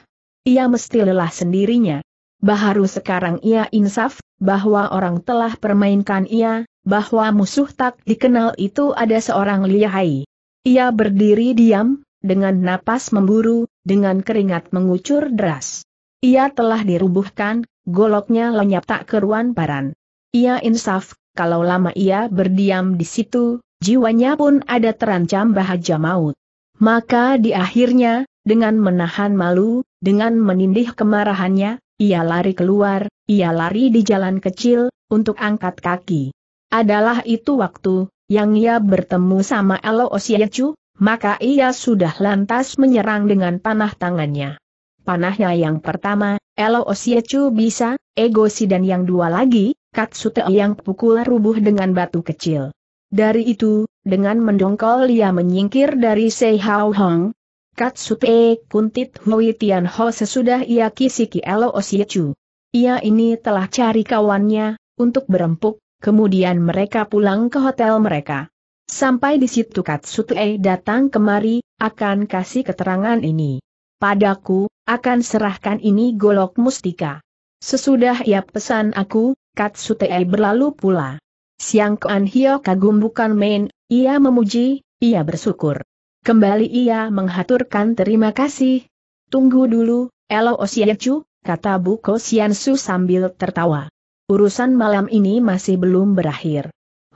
Ia mesti lelah sendirinya. Baharu sekarang ia insaf, bahwa orang telah permainkan ia, bahwa musuh tak dikenal itu ada seorang lihai. Ia berdiri diam, dengan napas memburu, dengan keringat mengucur deras. Ia telah dirubuhkan, goloknya lenyap tak keruan paran. Ia insaf, kalau lama ia berdiam di situ, jiwanya pun ada terancam bahaja maut. Maka di akhirnya, dengan menahan malu, dengan menindih kemarahannya, ia lari keluar, ia lari di jalan kecil, untuk angkat kaki. Adalah itu waktu, yang ia bertemu sama Elo Osiechu, maka ia sudah lantas menyerang dengan panah tangannya. Panahnya yang pertama, Elo Osiechu bisa, ego si dan yang dua lagi, Katsute yang pukul rubuh dengan batu kecil. Dari itu, dengan mendongkol ia menyingkir dari Sei Hao Hong, Katsute Kuntit Hui Tian Ho sesudah ia kisiki Elo Osiechu. Ia ini telah cari kawannya, untuk berempuk, kemudian mereka pulang ke hotel mereka. Sampai di situ Katsutei datang kemari, akan kasih keterangan ini. Padaku, akan serahkan ini golok mustika. Sesudah ia pesan aku, Katsutei berlalu pula. Siang Kuan Hio kagum bukan main, ia memuji, ia bersyukur. Kembali ia menghaturkan terima kasih. Tunggu dulu, Elo Osiecu, kata Bu Kosiansu sambil tertawa. Urusan malam ini masih belum berakhir.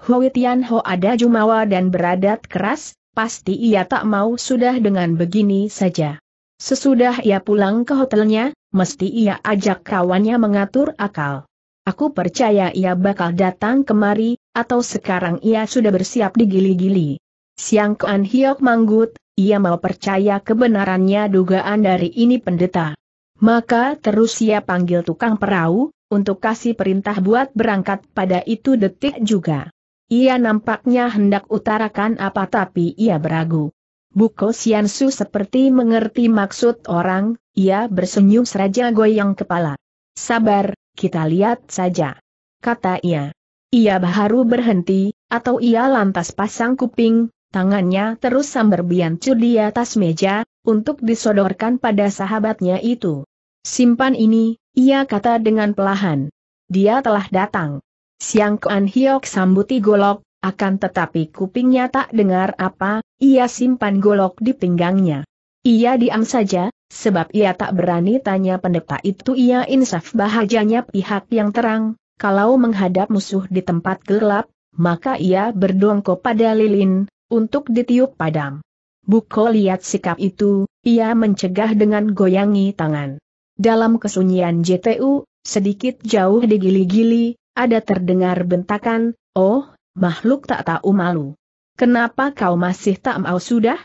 Hui Tian Ho ada jumawa dan beradat keras, pasti ia tak mau sudah dengan begini saja. Sesudah ia pulang ke hotelnya, mesti ia ajak kawannya mengatur akal. Aku percaya ia bakal datang kemari, atau sekarang ia sudah bersiap digili-gili. Siang Kuan Hiok manggut, ia mau percaya kebenarannya dugaan dari ini pendeta. Maka terus ia panggil tukang perahu, untuk kasih perintah buat berangkat pada itu detik juga. Ia nampaknya hendak utarakan apa tapi ia beragu. Buko Siansu seperti mengerti maksud orang, ia bersenyum seraja goyang kepala. Sabar, kita lihat saja. Kata ia. Ia baru berhenti, atau ia lantas pasang kuping, Tangannya terus sambar biancu di atas meja, untuk disodorkan pada sahabatnya itu. Simpan ini, ia kata dengan pelahan. Dia telah datang. Siang Kuan Hiok sambuti golok, akan tetapi kupingnya tak dengar apa, ia simpan golok di pinggangnya. Ia diam saja, sebab ia tak berani tanya pendeta itu ia insaf bahajanya pihak yang terang, kalau menghadap musuh di tempat gelap, maka ia berdongko pada lilin, untuk ditiup padam. Buko lihat sikap itu, ia mencegah dengan goyangi tangan. Dalam kesunyian JTU, sedikit jauh di gili gili ada terdengar bentakan, oh, makhluk tak tahu malu. Kenapa kau masih tak mau sudah?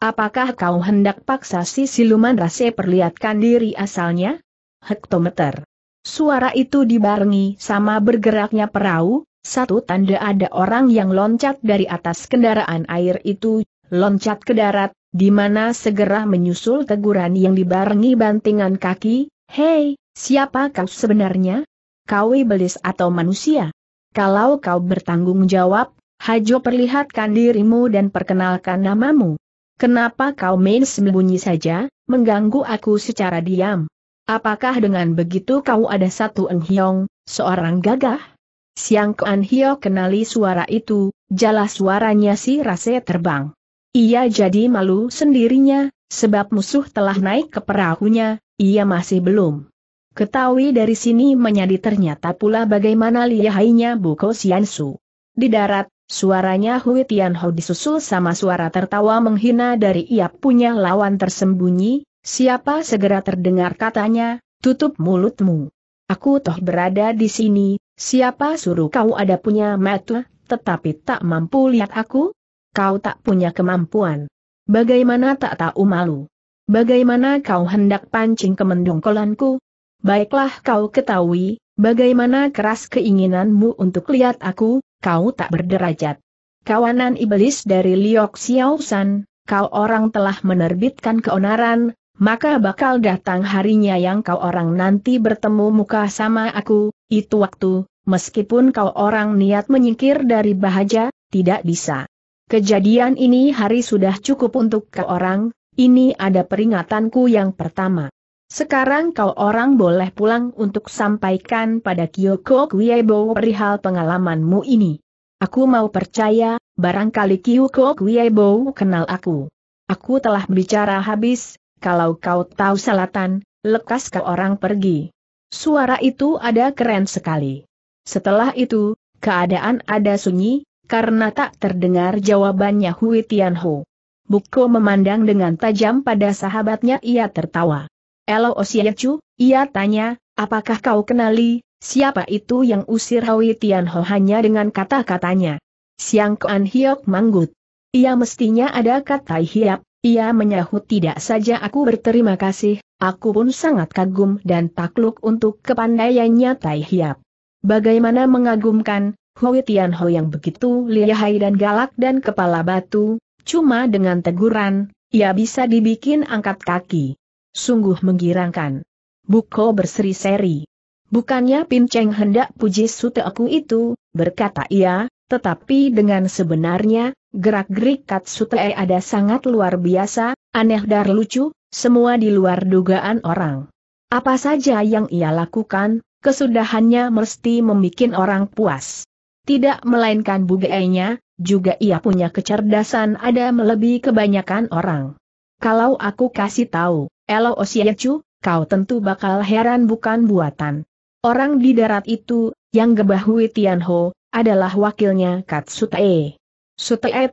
Apakah kau hendak paksa si siluman rase perlihatkan diri asalnya? Hektometer. Suara itu dibarengi sama bergeraknya perahu, satu tanda ada orang yang loncat dari atas kendaraan air itu, loncat ke darat, di mana segera menyusul teguran yang dibarengi bantingan kaki, Hei, siapa kau sebenarnya? Kau iblis atau manusia? Kalau kau bertanggung jawab, hajo perlihatkan dirimu dan perkenalkan namamu. Kenapa kau main sembunyi saja, mengganggu aku secara diam? Apakah dengan begitu kau ada satu enghiong, seorang gagah? Siang Kuan Hio kenali suara itu, jelas suaranya si Rase terbang. Ia jadi malu sendirinya, sebab musuh telah naik ke perahunya, ia masih belum. Ketahui dari sini menjadi ternyata pula bagaimana lihainya Buko Siansu. Di darat, suaranya Hui Tianho disusul sama suara tertawa menghina dari ia punya lawan tersembunyi, siapa segera terdengar katanya, tutup mulutmu. Aku toh berada di sini, Siapa suruh kau ada punya mata, tetapi tak mampu lihat aku? Kau tak punya kemampuan. Bagaimana tak tahu malu? Bagaimana kau hendak pancing kemendongkolanku? Baiklah kau ketahui, bagaimana keras keinginanmu untuk lihat aku, kau tak berderajat. Kawanan iblis dari Liok Xiaosan, kau orang telah menerbitkan keonaran, maka bakal datang harinya yang kau orang nanti bertemu muka sama aku, itu waktu, meskipun kau orang niat menyingkir dari bahaja, tidak bisa. Kejadian ini hari sudah cukup untuk kau orang, ini ada peringatanku yang pertama. Sekarang kau orang boleh pulang untuk sampaikan pada Kyoko Kwiebo perihal pengalamanmu ini. Aku mau percaya, barangkali Kyoko Kwiebo kenal aku. Aku telah bicara habis, kalau kau tahu selatan, lekas ke orang pergi. Suara itu ada keren sekali. Setelah itu, keadaan ada sunyi, karena tak terdengar jawabannya Hui Tianho. Buko memandang dengan tajam pada sahabatnya ia tertawa. Elo Osiyacu, ia tanya, apakah kau kenali, siapa itu yang usir Hui Tianho hanya dengan kata-katanya? Siang Kuan Hiok manggut. Ia mestinya ada kata hiap, ia menyahut tidak saja aku berterima kasih, aku pun sangat kagum dan takluk untuk kepandaiannya Tai Hiap. Bagaimana mengagumkan, Hui Tianho yang begitu lihai dan galak dan kepala batu, cuma dengan teguran, ia bisa dibikin angkat kaki. Sungguh menggirangkan. Buko berseri-seri. Bukannya Pin Cheng hendak puji suteku itu, berkata ia, tetapi dengan sebenarnya, gerak-gerik Katsutei ada sangat luar biasa, aneh dan lucu, semua di luar dugaan orang. Apa saja yang ia lakukan, kesudahannya mesti membuat orang puas. Tidak melainkan bugainya, juga ia punya kecerdasan ada melebihi kebanyakan orang. Kalau aku kasih tahu, Elo Osiechu, kau tentu bakal heran bukan buatan. Orang di darat itu, yang gebahui Tianho, adalah wakilnya Kat Sutae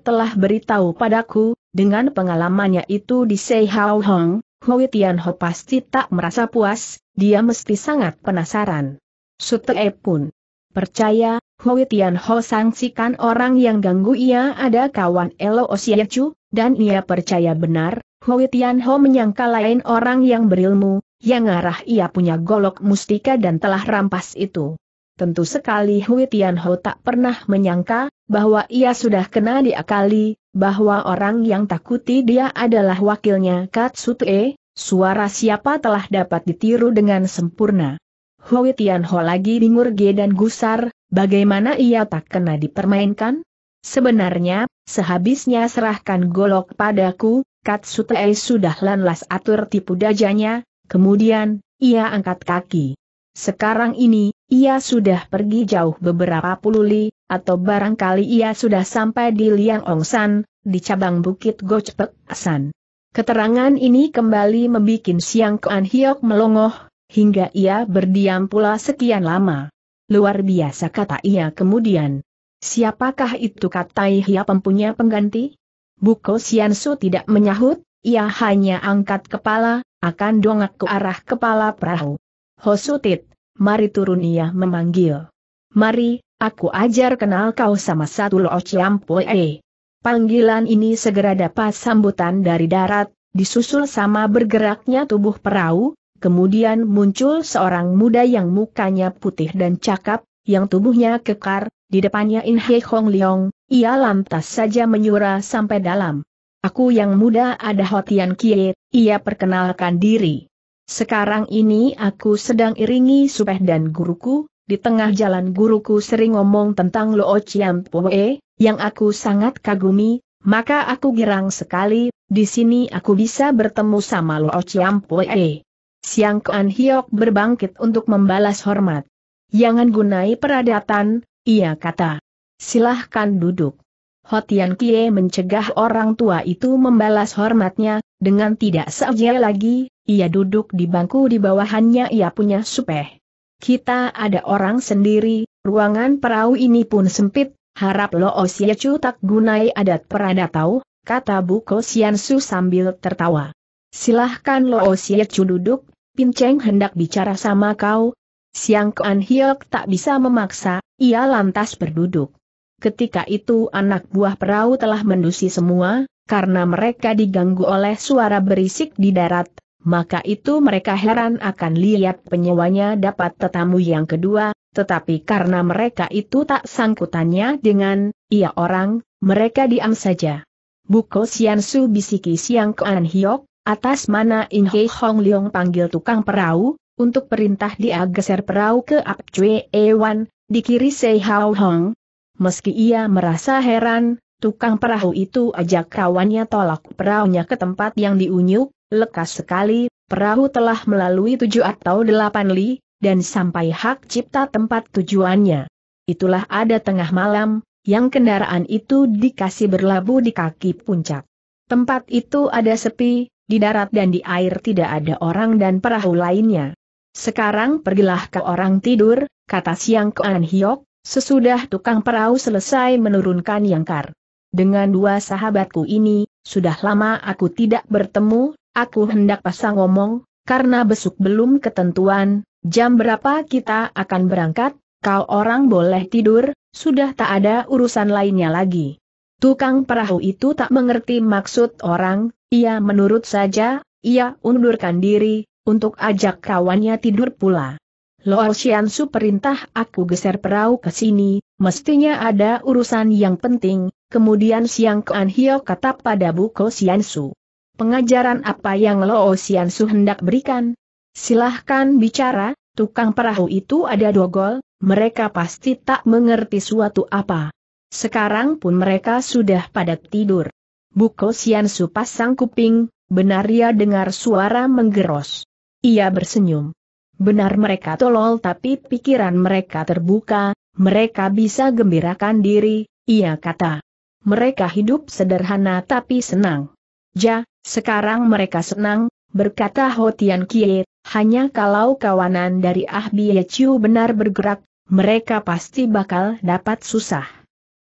telah beritahu padaku, dengan pengalamannya itu di Sei Hao Hong, Hui Tianho pasti tak merasa puas, dia mesti sangat penasaran. Sutae pun percaya, Hui Tianho sangsikan orang yang ganggu ia ada kawan Elo Osiechu, dan ia percaya benar, Hui Tianho menyangka lain orang yang berilmu, yang arah ia punya golok mustika dan telah rampas itu. Tentu sekali Hui Tianho tak pernah menyangka, bahwa ia sudah kena diakali, bahwa orang yang takuti dia adalah wakilnya Katsutue, suara siapa telah dapat ditiru dengan sempurna. Hui Tianho lagi dingurge dan gusar, bagaimana ia tak kena dipermainkan? Sebenarnya, sehabisnya serahkan golok padaku, Katsutei sudah lanlas atur tipu dajanya, kemudian, ia angkat kaki. Sekarang ini, ia sudah pergi jauh beberapa puluh li, atau barangkali ia sudah sampai di Liang Ongsan, di cabang Bukit Gocpek San. Keterangan ini kembali membuat Siang Kuan Hiok melongoh, hingga ia berdiam pula sekian lama. Luar biasa kata ia kemudian. Siapakah itu kata ia mempunyai pengganti? Buko Siansu tidak menyahut, ia hanya angkat kepala, akan dongak ke arah kepala perahu. Hosutit, mari turun ia memanggil. Mari, aku ajar kenal kau sama satu Lo Chiampoe. Panggilan ini segera dapat sambutan dari darat, disusul sama bergeraknya tubuh perahu, kemudian muncul seorang muda yang mukanya putih dan cakap, yang tubuhnya kekar, di depannya In He Hong Leong, ia lantas saja menyura sampai dalam. Aku yang muda ada Hotian Kie, ia perkenalkan diri. Sekarang ini aku sedang iringi Supeh dan guruku, di tengah jalan guruku sering ngomong tentang Lo Chiam Pue, yang aku sangat kagumi, maka aku girang sekali, di sini aku bisa bertemu sama Lo Chiam Pue. Siang Kuan Hiok berbangkit untuk membalas hormat. Jangan gunai peradatan, ia kata. Silahkan duduk. Hotian Kie mencegah orang tua itu membalas hormatnya, dengan tidak seajai lagi, ia duduk di bangku di bawahannya ia punya supeh. Kita ada orang sendiri, ruangan perahu ini pun sempit, harap lo osiecu tak gunai adat peradatau, kata Buko Siansu sambil tertawa. Silahkan lo osiecu duduk, Pinceng hendak bicara sama kau. Siang Kuan Hiok tak bisa memaksa, ia lantas berduduk. Ketika itu anak buah perahu telah mendusi semua, karena mereka diganggu oleh suara berisik di darat, maka itu mereka heran akan lihat penyewanya dapat tetamu yang kedua, tetapi karena mereka itu tak sangkutannya dengan, ia orang, mereka diam saja. Buko Siansu bisiki Siang An Hiok, atas mana In Hei Hong Leong panggil tukang perahu, untuk perintah dia geser perahu ke Ap Chue Ewan, di kiri Sei Hao Hong. Meski ia merasa heran, Tukang perahu itu ajak kawannya tolak perahunya ke tempat yang diunyuk, lekas sekali, perahu telah melalui tujuh atau delapan li, dan sampai hak cipta tempat tujuannya. Itulah ada tengah malam, yang kendaraan itu dikasih berlabuh di kaki puncak. Tempat itu ada sepi, di darat dan di air tidak ada orang dan perahu lainnya. Sekarang pergilah ke orang tidur, kata Siang Kean Hiok, sesudah tukang perahu selesai menurunkan Yangkar. Dengan dua sahabatku ini, sudah lama aku tidak bertemu, aku hendak pasang ngomong, karena besok belum ketentuan, jam berapa kita akan berangkat, kau orang boleh tidur, sudah tak ada urusan lainnya lagi. Tukang perahu itu tak mengerti maksud orang, ia menurut saja, ia undurkan diri, untuk ajak kawannya tidur pula. Loal Shiansu perintah aku geser perahu ke sini, mestinya ada urusan yang penting, Kemudian Siang Kuan Hio kata pada Buko Siansu. Pengajaran apa yang lo Siansu hendak berikan? Silahkan bicara, tukang perahu itu ada dua gol, mereka pasti tak mengerti suatu apa. Sekarang pun mereka sudah pada tidur. Buko Siansu pasang kuping, benar ia dengar suara menggeros. Ia bersenyum. Benar mereka tolol tapi pikiran mereka terbuka, mereka bisa gembirakan diri, ia kata mereka hidup sederhana tapi senang. Ja, sekarang mereka senang, berkata Hotian Kie, hanya kalau kawanan dari Ah Bia Chiu benar bergerak, mereka pasti bakal dapat susah.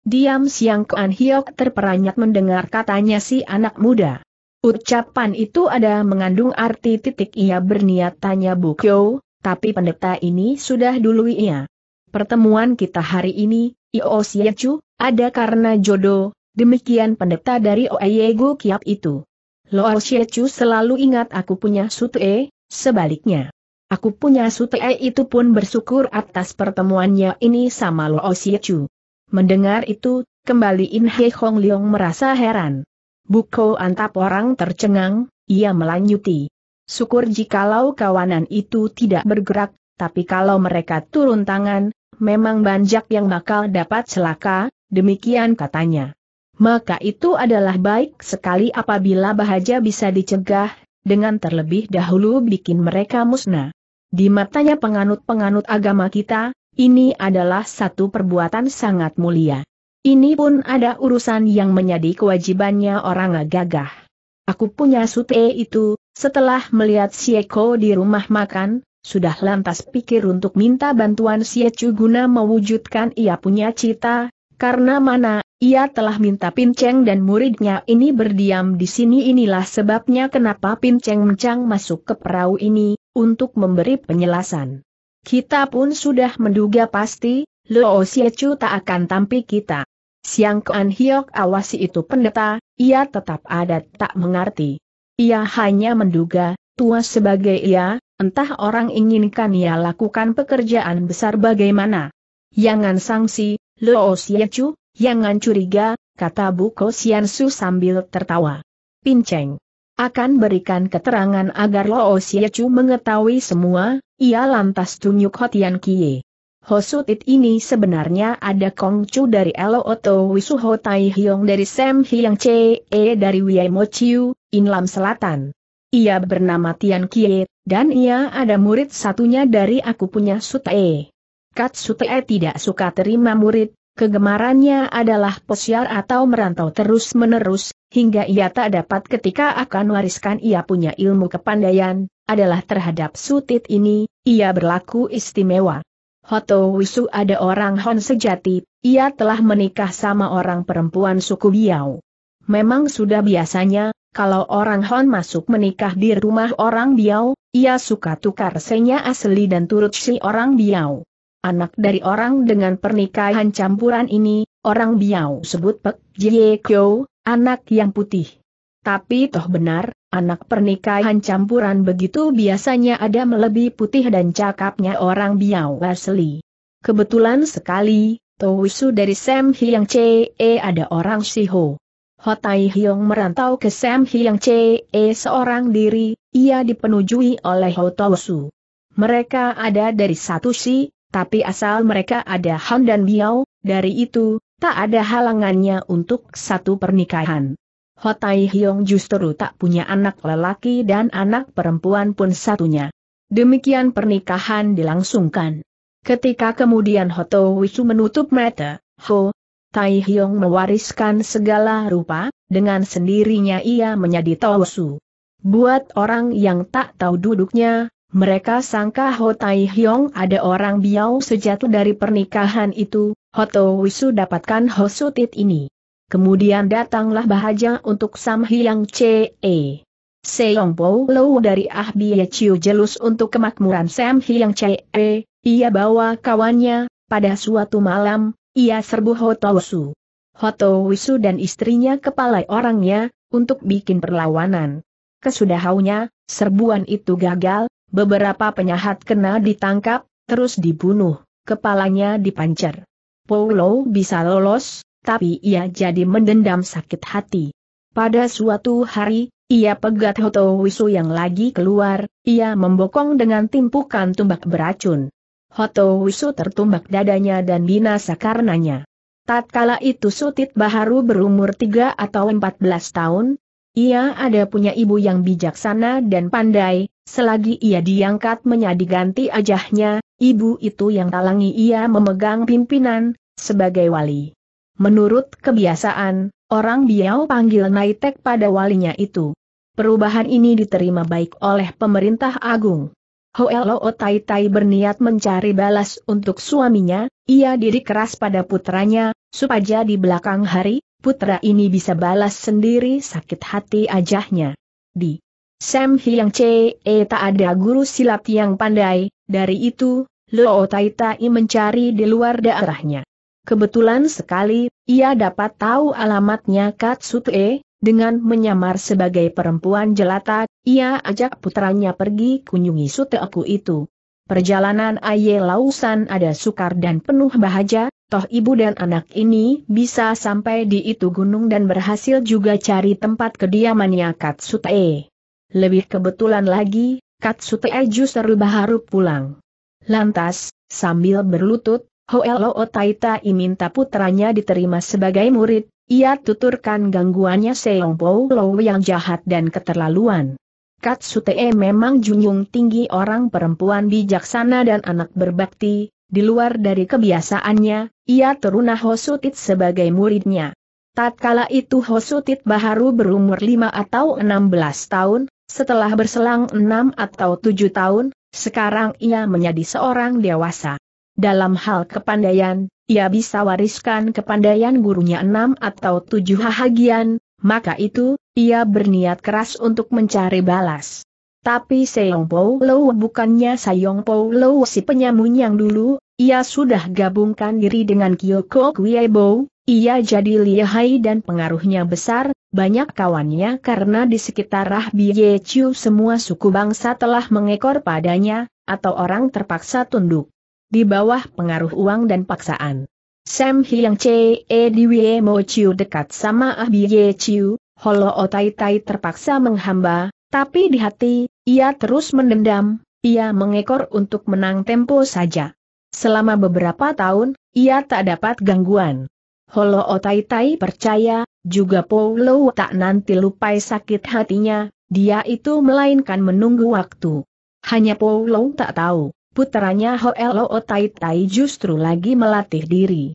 Diam siang Kuan Hiok terperanjat mendengar katanya si anak muda. Ucapan itu ada mengandung arti titik ia berniat tanya Bukyo, tapi pendeta ini sudah dulu ia. Pertemuan kita hari ini, Io Siechu, ada karena jodoh, demikian pendeta dari Oeyego Kiap itu. Lo Siechu selalu ingat aku punya sute, sebaliknya. Aku punya sute itu pun bersyukur atas pertemuannya ini sama Lo Siechu. Mendengar itu, kembali In He Hong Leong merasa heran. Buko antap orang tercengang, ia melanjuti. Syukur jikalau kawanan itu tidak bergerak, tapi kalau mereka turun tangan, memang banjak yang bakal dapat celaka, demikian katanya. Maka itu adalah baik sekali apabila bahaja bisa dicegah, dengan terlebih dahulu bikin mereka musnah. Di matanya penganut-penganut agama kita, ini adalah satu perbuatan sangat mulia. Ini pun ada urusan yang menjadi kewajibannya orang gagah. Aku punya sute itu, setelah melihat Sieko di rumah makan, sudah lantas pikir untuk minta bantuan Ecu guna mewujudkan ia punya cita, karena mana, ia telah minta Pinceng dan muridnya ini berdiam di sini inilah sebabnya kenapa Pinceng Mencang masuk ke perahu ini, untuk memberi penjelasan. Kita pun sudah menduga pasti, Si Ecu tak akan tampil kita. Siang Kuan Hiok awasi itu pendeta, ia tetap adat tak mengerti. Ia hanya menduga, tua sebagai ia, Entah orang inginkan ia lakukan pekerjaan besar bagaimana. Yangan sangsi, Luo Siechu, yangan curiga, kata Buko Siansu sambil tertawa. Pinceng. Akan berikan keterangan agar Luo Siechu mengetahui semua, ia lantas tunjuk Hotian Kie. Hosutit ini sebenarnya ada Kongcu dari Elo Oto Wisuho Tai Hyong dari Sam Hyang Che E dari Wiemo Chiu, Inlam Selatan. Ia bernama Tian Kie, dan ia ada murid satunya dari aku punya Sutae. Kat Sutae tidak suka terima murid, kegemarannya adalah posiar atau merantau terus-menerus, hingga ia tak dapat ketika akan wariskan ia punya ilmu kepandaian, adalah terhadap sutit ini, ia berlaku istimewa. Hoto Wisu ada orang Hon sejati, ia telah menikah sama orang perempuan suku biao. Memang sudah biasanya, kalau orang Hon masuk menikah di rumah orang Biao, ia suka tukar senya asli dan turut si orang Biao. Anak dari orang dengan pernikahan campuran ini, orang Biao sebut Pek Jie Kyo, anak yang putih. Tapi toh benar, anak pernikahan campuran begitu biasanya ada melebihi putih dan cakapnya orang Biao asli. Kebetulan sekali, Towisu dari Sam Hyang Chee ada orang Siho. Hotai Hyong merantau ke Sam Hiang Chee seorang diri, ia dipenujui oleh Ho Su. Mereka ada dari satu si, tapi asal mereka ada Han dan Biao, dari itu, tak ada halangannya untuk satu pernikahan. Hotai Hyong justru tak punya anak lelaki dan anak perempuan pun satunya. Demikian pernikahan dilangsungkan. Ketika kemudian Hoto Wisu menutup mata, Ho, Tai Hyong mewariskan segala rupa, dengan sendirinya ia menjadi Tosu. Buat orang yang tak tahu duduknya, mereka sangka Ho Tai Hyong ada orang biau sejatuh dari pernikahan itu, Hoto Wisu dapatkan Ho Sutit ini. Kemudian datanglah bahaja untuk Sam Hyang Che. E. Seong Po Lo dari Ah Bia Chiu jelus untuk kemakmuran Sam Hyang Che. E. Ia bawa kawannya, pada suatu malam, ia serbu Hotowisu. Hotowisu dan istrinya kepala orangnya, untuk bikin perlawanan. Kesudahaunya, serbuan itu gagal, beberapa penyahat kena ditangkap, terus dibunuh, kepalanya dipancer. Paulo bisa lolos, tapi ia jadi mendendam sakit hati. Pada suatu hari, ia pegat Hotowisu yang lagi keluar, ia membokong dengan timpukan tumbak beracun. Hoto Wisu tertumbak dadanya dan binasa karenanya. Tatkala itu Sutit Baharu berumur tiga atau empat belas tahun, ia ada punya ibu yang bijaksana dan pandai, selagi ia diangkat menjadi ganti ajahnya, ibu itu yang talangi ia memegang pimpinan, sebagai wali. Menurut kebiasaan, orang Biau panggil Naitek pada walinya itu. Perubahan ini diterima baik oleh pemerintah agung. Hoelo Tai Tai berniat mencari balas untuk suaminya, ia diri keras pada putranya, supaya di belakang hari, putra ini bisa balas sendiri sakit hati ajahnya. Di Sam hiang Ce, eh, tak ada guru silat yang pandai, dari itu, Lo Tai Tai mencari di luar daerahnya. Kebetulan sekali, ia dapat tahu alamatnya Katsute, dengan menyamar sebagai perempuan jelata, ia ajak putranya pergi kunjungi suteku itu. Perjalanan Aye Lausan ada sukar dan penuh bahaja, toh ibu dan anak ini bisa sampai di itu gunung dan berhasil juga cari tempat kediamannya Katsutee. Lebih kebetulan lagi, Katsutee justru baharu pulang. Lantas, sambil berlutut, Hoelo Taita iminta putranya diterima sebagai murid, ia tuturkan gangguannya Seong Po Lo yang jahat dan keterlaluan. Katsutee memang junjung tinggi orang perempuan bijaksana dan anak berbakti, di luar dari kebiasaannya, ia teruna Hosutit sebagai muridnya. Tatkala itu Hosutit baru berumur 5 atau 16 tahun, setelah berselang 6 atau 7 tahun, sekarang ia menjadi seorang dewasa. Dalam hal kepandaian, ia bisa wariskan kepandaian gurunya enam atau tujuh hahagian, maka itu, ia berniat keras untuk mencari balas. Tapi Seong Pou Lo bukannya Seong Pou Lo si penyamun yang dulu, ia sudah gabungkan diri dengan Kyoko Kuiebo, ia jadi lihai dan pengaruhnya besar, banyak kawannya karena di sekitar Bie Chiu semua suku bangsa telah mengekor padanya, atau orang terpaksa tunduk di bawah pengaruh uang dan paksaan. Sam Hilang Che E Diwie Mo Chiu dekat sama Ah Ye Chiu, Holo Otai Tai terpaksa menghamba, tapi di hati, ia terus mendendam, ia mengekor untuk menang tempo saja. Selama beberapa tahun, ia tak dapat gangguan. Holo Otai Tai percaya, juga Lo tak nanti lupai sakit hatinya, dia itu melainkan menunggu waktu. Hanya Lo tak tahu putranya Hoelo Otai Tai justru lagi melatih diri.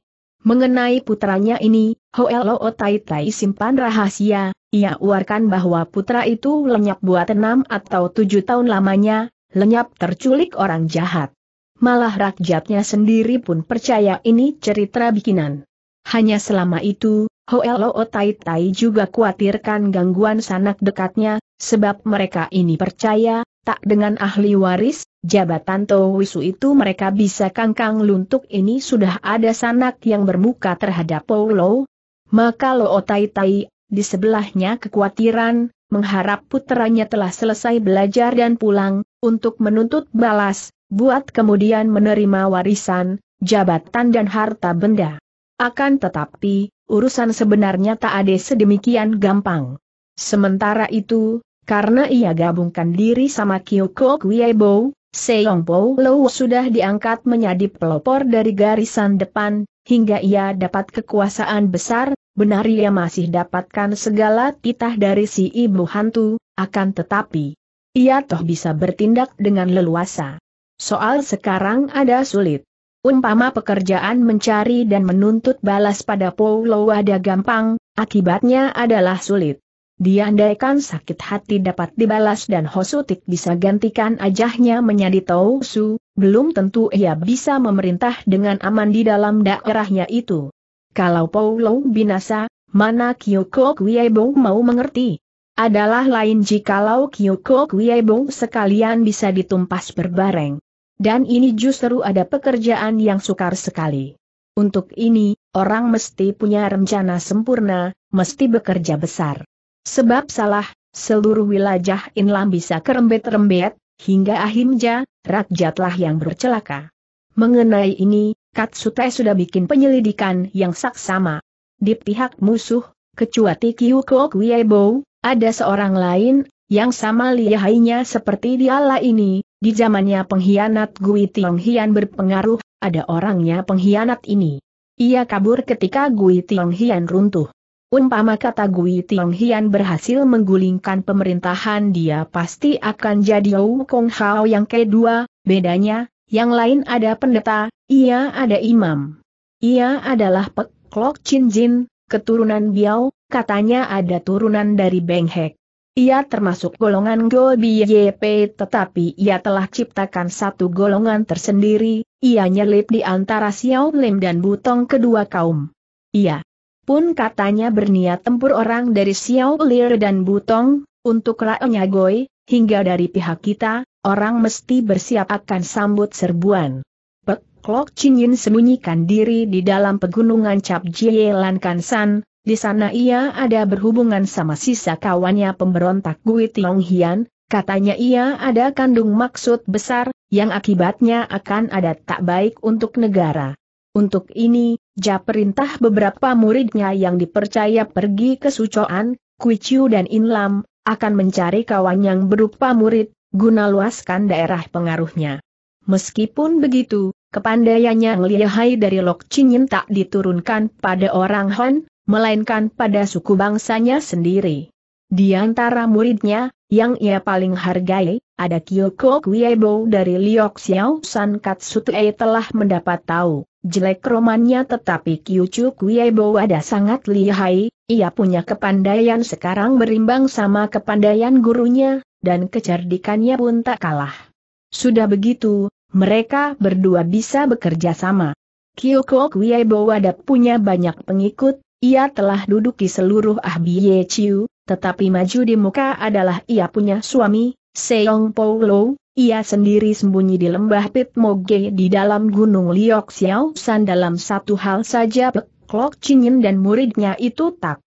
Mengenai putranya ini, Hoelo Otai Tai simpan rahasia, ia uarkan bahwa putra itu lenyap buat enam atau tujuh tahun lamanya, lenyap terculik orang jahat. Malah rakyatnya sendiri pun percaya ini cerita bikinan. Hanya selama itu, Hoelo Tai Tai juga khawatirkan gangguan sanak dekatnya, sebab mereka ini percaya, tak dengan ahli waris, jabatan Towisu itu mereka bisa kangkang luntuk ini sudah ada sanak yang bermuka terhadap Paulo, maka Lo Tai Tai, di sebelahnya kekhawatiran, mengharap putranya telah selesai belajar dan pulang, untuk menuntut balas, buat kemudian menerima warisan, jabatan dan harta benda. Akan tetapi, urusan sebenarnya tak ada sedemikian gampang. Sementara itu, karena ia gabungkan diri sama Kyoko Kuiebo, Seong Po Lo sudah diangkat menjadi pelopor dari garisan depan, hingga ia dapat kekuasaan besar, benar ia masih dapatkan segala titah dari si ibu hantu, akan tetapi ia toh bisa bertindak dengan leluasa. Soal sekarang ada sulit. Umpama pekerjaan mencari dan menuntut balas pada Po Lo ada gampang, akibatnya adalah sulit. Diandaikan sakit hati dapat dibalas dan Hosutik bisa gantikan ajahnya menjadi Tausu, belum tentu ia bisa memerintah dengan aman di dalam daerahnya itu. Kalau Paulo binasa, mana Kyoko Kwiebo mau mengerti? Adalah lain jikalau Kyoko Kwiebo sekalian bisa ditumpas berbareng. Dan ini justru ada pekerjaan yang sukar sekali. Untuk ini, orang mesti punya rencana sempurna, mesti bekerja besar. Sebab salah, seluruh wilayah Inlam bisa kerembet-rembet, hingga Ahimja, rakyatlah yang bercelaka. Mengenai ini, Katsute sudah bikin penyelidikan yang saksama. Di pihak musuh, kecuali Kyuko Kuiebo, ada seorang lain, yang sama lihainya seperti diala ini, di zamannya pengkhianat Gui Tiong Hian berpengaruh, ada orangnya pengkhianat ini. Ia kabur ketika Gui Tiong Hian runtuh. Umpama kata Gui Tiong Hian berhasil menggulingkan pemerintahan dia pasti akan jadi Wu Kong Hao yang kedua, bedanya, yang lain ada pendeta, ia ada imam. Ia adalah Pek Klok Chin Jin, keturunan Biao, katanya ada turunan dari Beng Hek. Ia termasuk golongan Go BYP tetapi ia telah ciptakan satu golongan tersendiri, ia nyelip di antara Xiao Lim dan Butong kedua kaum. Ia pun katanya berniat tempur orang dari Xiao Lir dan Butong, untuk Raonya Goi, hingga dari pihak kita, orang mesti bersiap akan sambut serbuan. Peklok Klok Chinyin sembunyikan diri di dalam pegunungan Cap Jie Lan Kansan, di sana ia ada berhubungan sama sisa kawannya pemberontak Gui Tiong Hian, katanya ia ada kandung maksud besar, yang akibatnya akan ada tak baik untuk negara. Untuk ini, Ja perintah beberapa muridnya yang dipercaya pergi ke Sucoan, Kuiciu dan Inlam, akan mencari kawan yang berupa murid, guna luaskan daerah pengaruhnya. Meskipun begitu, kepandaiannya yang dari Lok Chinyin tak diturunkan pada orang Han, melainkan pada suku bangsanya sendiri. Di antara muridnya, yang ia paling hargai, ada Kyoko Kuiebo dari Liok Xiao San Katsutei telah mendapat tahu, jelek romannya tetapi Kyuchu Kuiebo ada sangat lihai, ia punya kepandaian sekarang berimbang sama kepandaian gurunya, dan kecerdikannya pun tak kalah. Sudah begitu, mereka berdua bisa bekerja sama. Kyoko Kuiebo ada punya banyak pengikut, ia telah duduki seluruh Ahbiye Chiu, tetapi maju di muka adalah ia punya suami, Seong Paulo, ia sendiri sembunyi di lembah Pit Moge di dalam gunung Liok Xiao San dalam satu hal saja Pek Klok Chinyin dan muridnya itu tak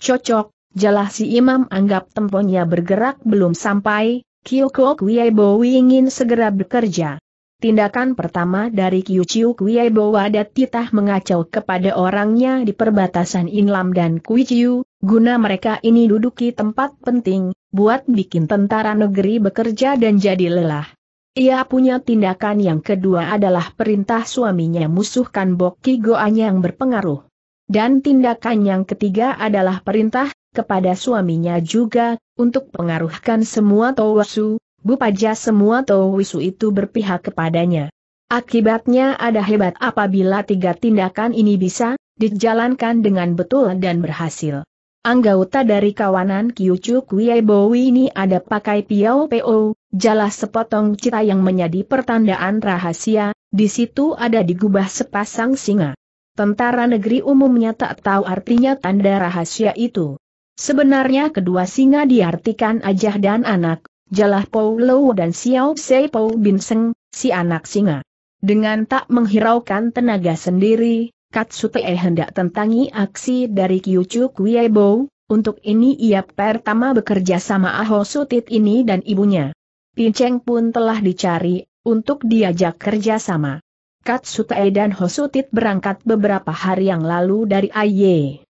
cocok, jelas si imam anggap temponya bergerak belum sampai, Kyokok Bo ingin segera bekerja. Tindakan pertama dari Chiu Kuei bahwa Titah mengacau kepada orangnya di perbatasan Inlam dan Kui Chiu guna mereka ini duduki tempat penting, buat bikin tentara negeri bekerja dan jadi lelah. Ia punya tindakan yang kedua adalah perintah suaminya musuhkan Boki Goan yang berpengaruh. Dan tindakan yang ketiga adalah perintah kepada suaminya juga, untuk pengaruhkan semua Towasu, Bupaja semua wisu itu berpihak kepadanya. Akibatnya ada hebat apabila tiga tindakan ini bisa dijalankan dengan betul dan berhasil. Anggota dari kawanan Kyucu Kuiebo ini ada pakai Piao Po, jelas sepotong cita yang menjadi pertandaan rahasia, di situ ada digubah sepasang singa. Tentara negeri umumnya tak tahu artinya tanda rahasia itu. Sebenarnya kedua singa diartikan ajah dan anak, jalah Pou Lo dan Xiao Sei Pou Bin Seng, si anak singa. Dengan tak menghiraukan tenaga sendiri, Katsutei eh hendak tentangi aksi dari Kyuchu Kuiebo, untuk ini ia pertama bekerja sama Aho Sutit ini dan ibunya. Pincheng pun telah dicari, untuk diajak kerja sama. Katsutei eh dan Hosutit berangkat beberapa hari yang lalu dari Aye.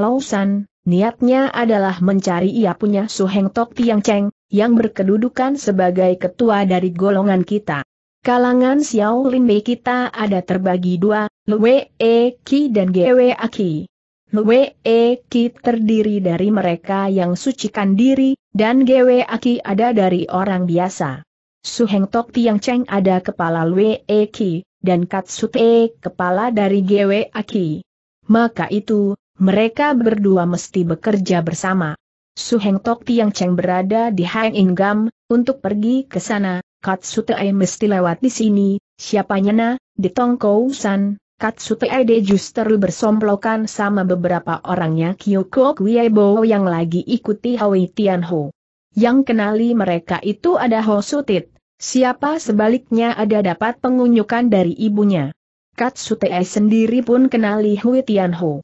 Lausan, Niatnya adalah mencari ia punya Su Heng Tok Tiang Cheng, yang berkedudukan sebagai ketua dari golongan kita. Kalangan Xiao Linbei kita ada terbagi dua, Lue E Ki dan Gwe Aki. Lue E Ki terdiri dari mereka yang sucikan diri, dan Gwe Aki ada dari orang biasa. Su Heng Tok Tiang Cheng ada kepala Lue E Ki, dan Katsute kepala dari Gwe Aki. Maka itu, mereka berdua mesti bekerja bersama. Su Heng Tok Tiang Cheng berada di Hang Inggam, untuk pergi ke sana, Kat Katsutei mesti lewat di sini, siapa nyena, di Kat Katsutei de justru bersomplokan sama beberapa orangnya Kyoko Bo yang lagi ikuti Hoi Ho. Yang kenali mereka itu ada Ho Sutit, siapa sebaliknya ada dapat pengunyukan dari ibunya. Kat Katsutei sendiri pun kenali Hui Ho.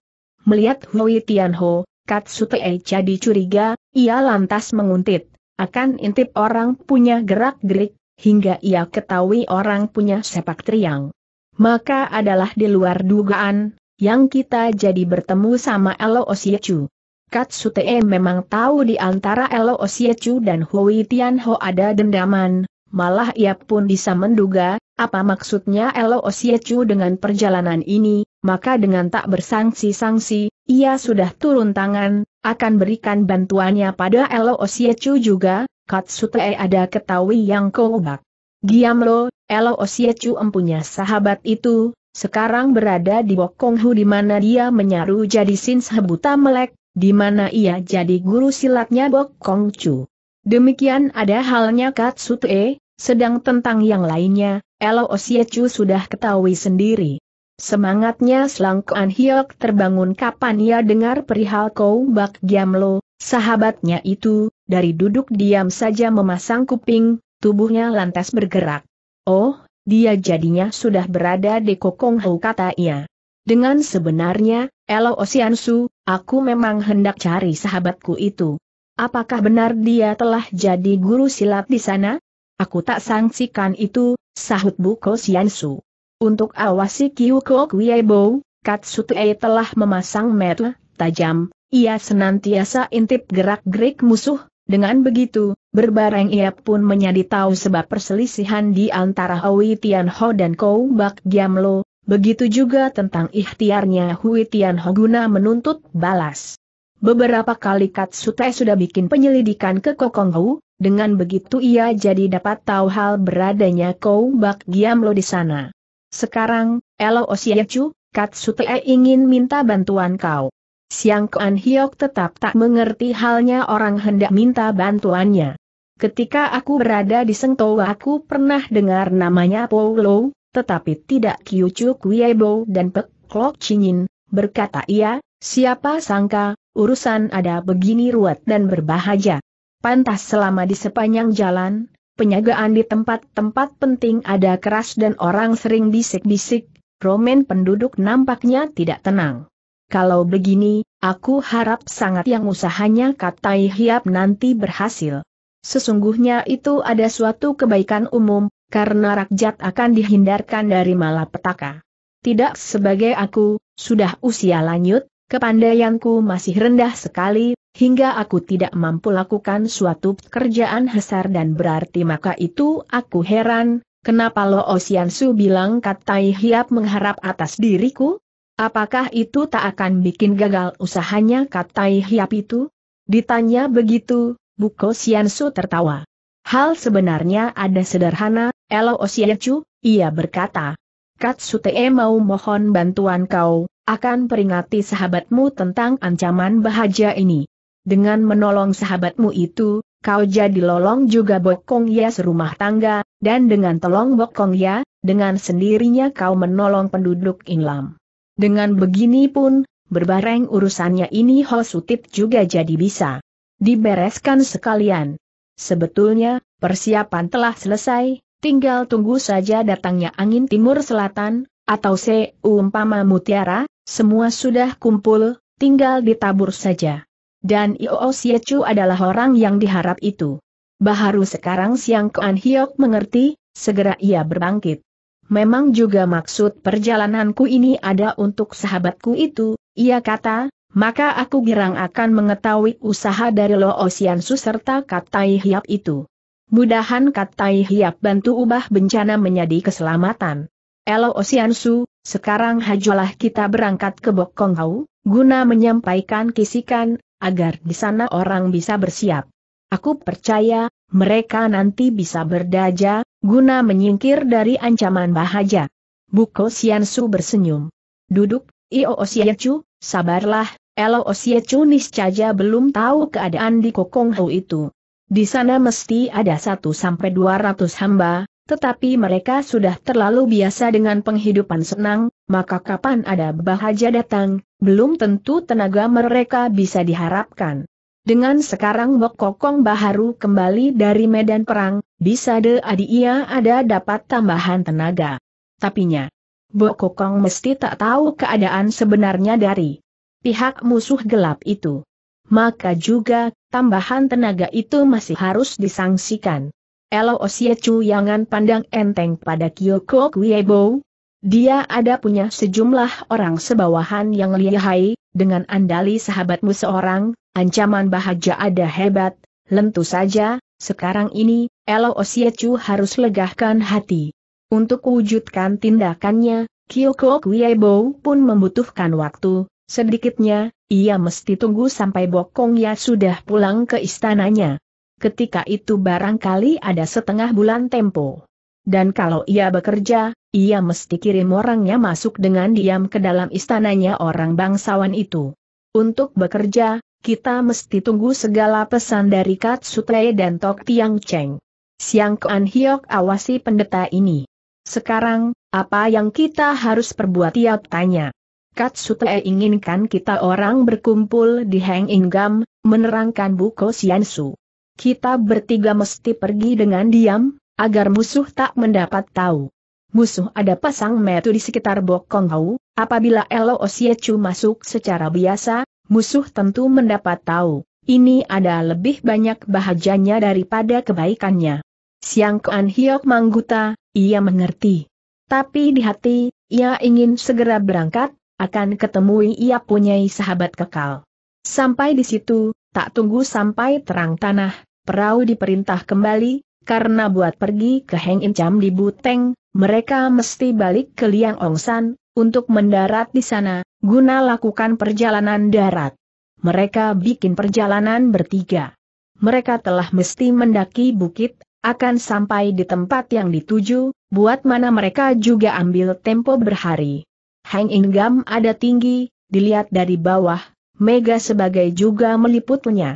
Melihat Hui Tianho, Katsutei jadi curiga, ia lantas menguntit, akan intip orang punya gerak-gerik, hingga ia ketahui orang punya sepak triang. Maka adalah di luar dugaan, yang kita jadi bertemu sama Elo Osiechu. Katsutee memang tahu di antara Elo Osiechu dan Hui Tianho ada dendaman, malah ia pun bisa menduga, apa maksudnya Elo Osiechu dengan perjalanan ini, maka dengan tak bersangsi-sangsi, ia sudah turun tangan, akan berikan bantuannya pada Elo Osiechu juga, Katsutei ada ketahui yang kau kobak. Giam lo, Elo Osiechu empunya sahabat itu, sekarang berada di Bokonghu di mana dia menyaru jadi Sins Hebuta Melek, di mana ia jadi guru silatnya Bokongchu. Demikian ada halnya Katsutei, sedang tentang yang lainnya, Elo Osiechu sudah ketahui sendiri. Semangatnya Slang Kuan Hiok terbangun kapan ia dengar perihal Kou Bak Giamlo, sahabatnya itu, dari duduk diam saja memasang kuping, tubuhnya lantas bergerak. Oh, dia jadinya sudah berada di Kokong Hou kata ia. Dengan sebenarnya, Elo Osiansu, aku memang hendak cari sahabatku itu. Apakah benar dia telah jadi guru silat di sana? Aku tak sangsikan itu, sahut Buko Siansu. Untuk awasi Kyuko Kuiebo, Katsutei telah memasang mata tajam, ia senantiasa intip gerak-gerik musuh, dengan begitu, berbareng ia pun menjadi tahu sebab perselisihan di antara Hui Tianho dan Kou Bak Giamlo, begitu juga tentang ikhtiarnya Hui Tianho guna menuntut balas. Beberapa kali Katsutei sudah bikin penyelidikan ke Kokong Hu, dengan begitu ia jadi dapat tahu hal beradanya Kou Bak Giamlo di sana. Sekarang, Elo kat Katsutei ingin minta bantuan kau. Siang Kuan Hiok tetap tak mengerti halnya orang hendak minta bantuannya. Ketika aku berada di Sengtou aku pernah dengar namanya Paulo, tetapi tidak Kyucu Kuiebo dan Pek Klok Chinyin, berkata ia, siapa sangka, urusan ada begini ruwet dan berbahaya. Pantas selama di sepanjang jalan, penyagaan di tempat-tempat penting ada keras dan orang sering bisik-bisik, Roman penduduk nampaknya tidak tenang. Kalau begini, aku harap sangat yang usahanya katai hiap nanti berhasil. Sesungguhnya itu ada suatu kebaikan umum, karena rakyat akan dihindarkan dari malapetaka. Tidak sebagai aku, sudah usia lanjut, Kepandaianku masih rendah sekali, hingga aku tidak mampu lakukan suatu pekerjaan besar dan berarti maka itu aku heran, kenapa Lo Osiansu bilang katai hiap mengharap atas diriku? Apakah itu tak akan bikin gagal usahanya katai hiap itu? Ditanya begitu, Buko Siansu tertawa. Hal sebenarnya ada sederhana, Elo Osiansu, ia berkata. Katsute mau mohon bantuan kau, akan peringati sahabatmu tentang ancaman bahaya ini. Dengan menolong sahabatmu itu, kau jadi lolong juga bokong ya serumah tangga, dan dengan tolong bokong ya, dengan sendirinya kau menolong penduduk inlam. Dengan begini pun, berbareng urusannya ini Hosutit juga jadi bisa dibereskan sekalian. Sebetulnya, persiapan telah selesai, tinggal tunggu saja datangnya angin timur selatan, atau seumpama mutiara, semua sudah kumpul, tinggal ditabur saja. Dan Io Siechu adalah orang yang diharap itu. Baharu sekarang Siang Kuan Hiok mengerti, segera ia berbangkit. Memang juga maksud perjalananku ini ada untuk sahabatku itu, ia kata, maka aku girang akan mengetahui usaha dari Lo Osiansu serta Katai Hiap itu. Mudahan Katai Hiap bantu ubah bencana menjadi keselamatan. Elo Osiansu, sekarang hajulah kita berangkat ke Bok guna menyampaikan kisikan, agar di sana orang bisa bersiap. Aku percaya, mereka nanti bisa berdaja, guna menyingkir dari ancaman bahaya. Buko Su bersenyum. Duduk, Io Osiecu, sabarlah, Elo Osiecu niscaja belum tahu keadaan di Kokonghau itu. Di sana mesti ada satu sampai dua ratus hamba, tetapi mereka sudah terlalu biasa dengan penghidupan senang, maka kapan ada bahaya datang, belum tentu tenaga mereka bisa diharapkan. Dengan sekarang Bok Kokong Baharu kembali dari medan perang, bisa de adi ia ada dapat tambahan tenaga. Tapinya, Bok Kokong mesti tak tahu keadaan sebenarnya dari pihak musuh gelap itu. Maka juga, tambahan tenaga itu masih harus disangsikan. Elo Chu jangan pandang enteng pada Kyoko Kuebo. Dia ada punya sejumlah orang sebawahan yang lihai, dengan andali sahabatmu seorang, ancaman bahagia ada hebat, lentu saja, sekarang ini, Elo Chu harus legahkan hati. Untuk wujudkan tindakannya, Kyoko Kuebo pun membutuhkan waktu, sedikitnya, ia mesti tunggu sampai Bokong Ya sudah pulang ke istananya ketika itu barangkali ada setengah bulan tempo. Dan kalau ia bekerja, ia mesti kirim orangnya masuk dengan diam ke dalam istananya orang bangsawan itu. Untuk bekerja, kita mesti tunggu segala pesan dari Kat Sutre dan Tok Tiang Cheng. Siang Kuan Hiok awasi pendeta ini. Sekarang, apa yang kita harus perbuat tiap tanya. Sutre inginkan kita orang berkumpul di Heng Ingam, menerangkan buku Siansu kita bertiga mesti pergi dengan diam, agar musuh tak mendapat tahu. Musuh ada pasang metu di sekitar Bokong Hau, apabila Elo Osiechu masuk secara biasa, musuh tentu mendapat tahu, ini ada lebih banyak bahajanya daripada kebaikannya. Siang Kuan Hiok Mangguta, ia mengerti. Tapi di hati, ia ingin segera berangkat, akan ketemui ia punya sahabat kekal. Sampai di situ, tak tunggu sampai terang tanah, Perahu diperintah kembali, karena buat pergi ke Heng Incam di Buteng, mereka mesti balik ke Liang Ongsan, untuk mendarat di sana, guna lakukan perjalanan darat. Mereka bikin perjalanan bertiga. Mereka telah mesti mendaki bukit, akan sampai di tempat yang dituju, buat mana mereka juga ambil tempo berhari. Heng Incam ada tinggi, dilihat dari bawah, Mega sebagai juga meliputnya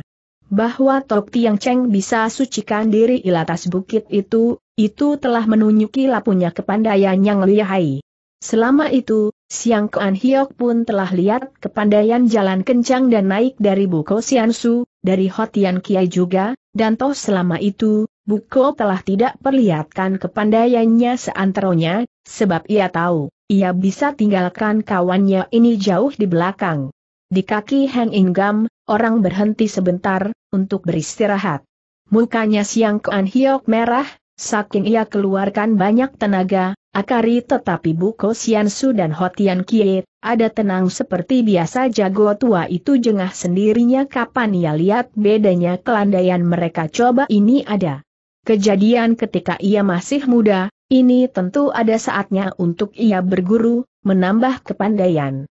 bahwa Tok Tiang Cheng bisa sucikan diri ilatas bukit itu, itu telah menunjuki lapunya kepandaian yang lihai. Selama itu, Siang Kuan Hiok pun telah lihat kepandaian jalan kencang dan naik dari Buko Siansu, dari Hotian Kiai juga, dan toh selama itu, Buko telah tidak perlihatkan kepandaiannya seanteronya, sebab ia tahu, ia bisa tinggalkan kawannya ini jauh di belakang. Di kaki Heng Inggam, orang berhenti sebentar, untuk beristirahat. Mukanya siang Kean Hiok merah, saking ia keluarkan banyak tenaga, akari tetapi Buko Siansu dan Hotian Kiet, ada tenang seperti biasa jago tua itu jengah sendirinya kapan ia lihat bedanya kelandaian mereka coba ini ada. Kejadian ketika ia masih muda, ini tentu ada saatnya untuk ia berguru, menambah kepandaian.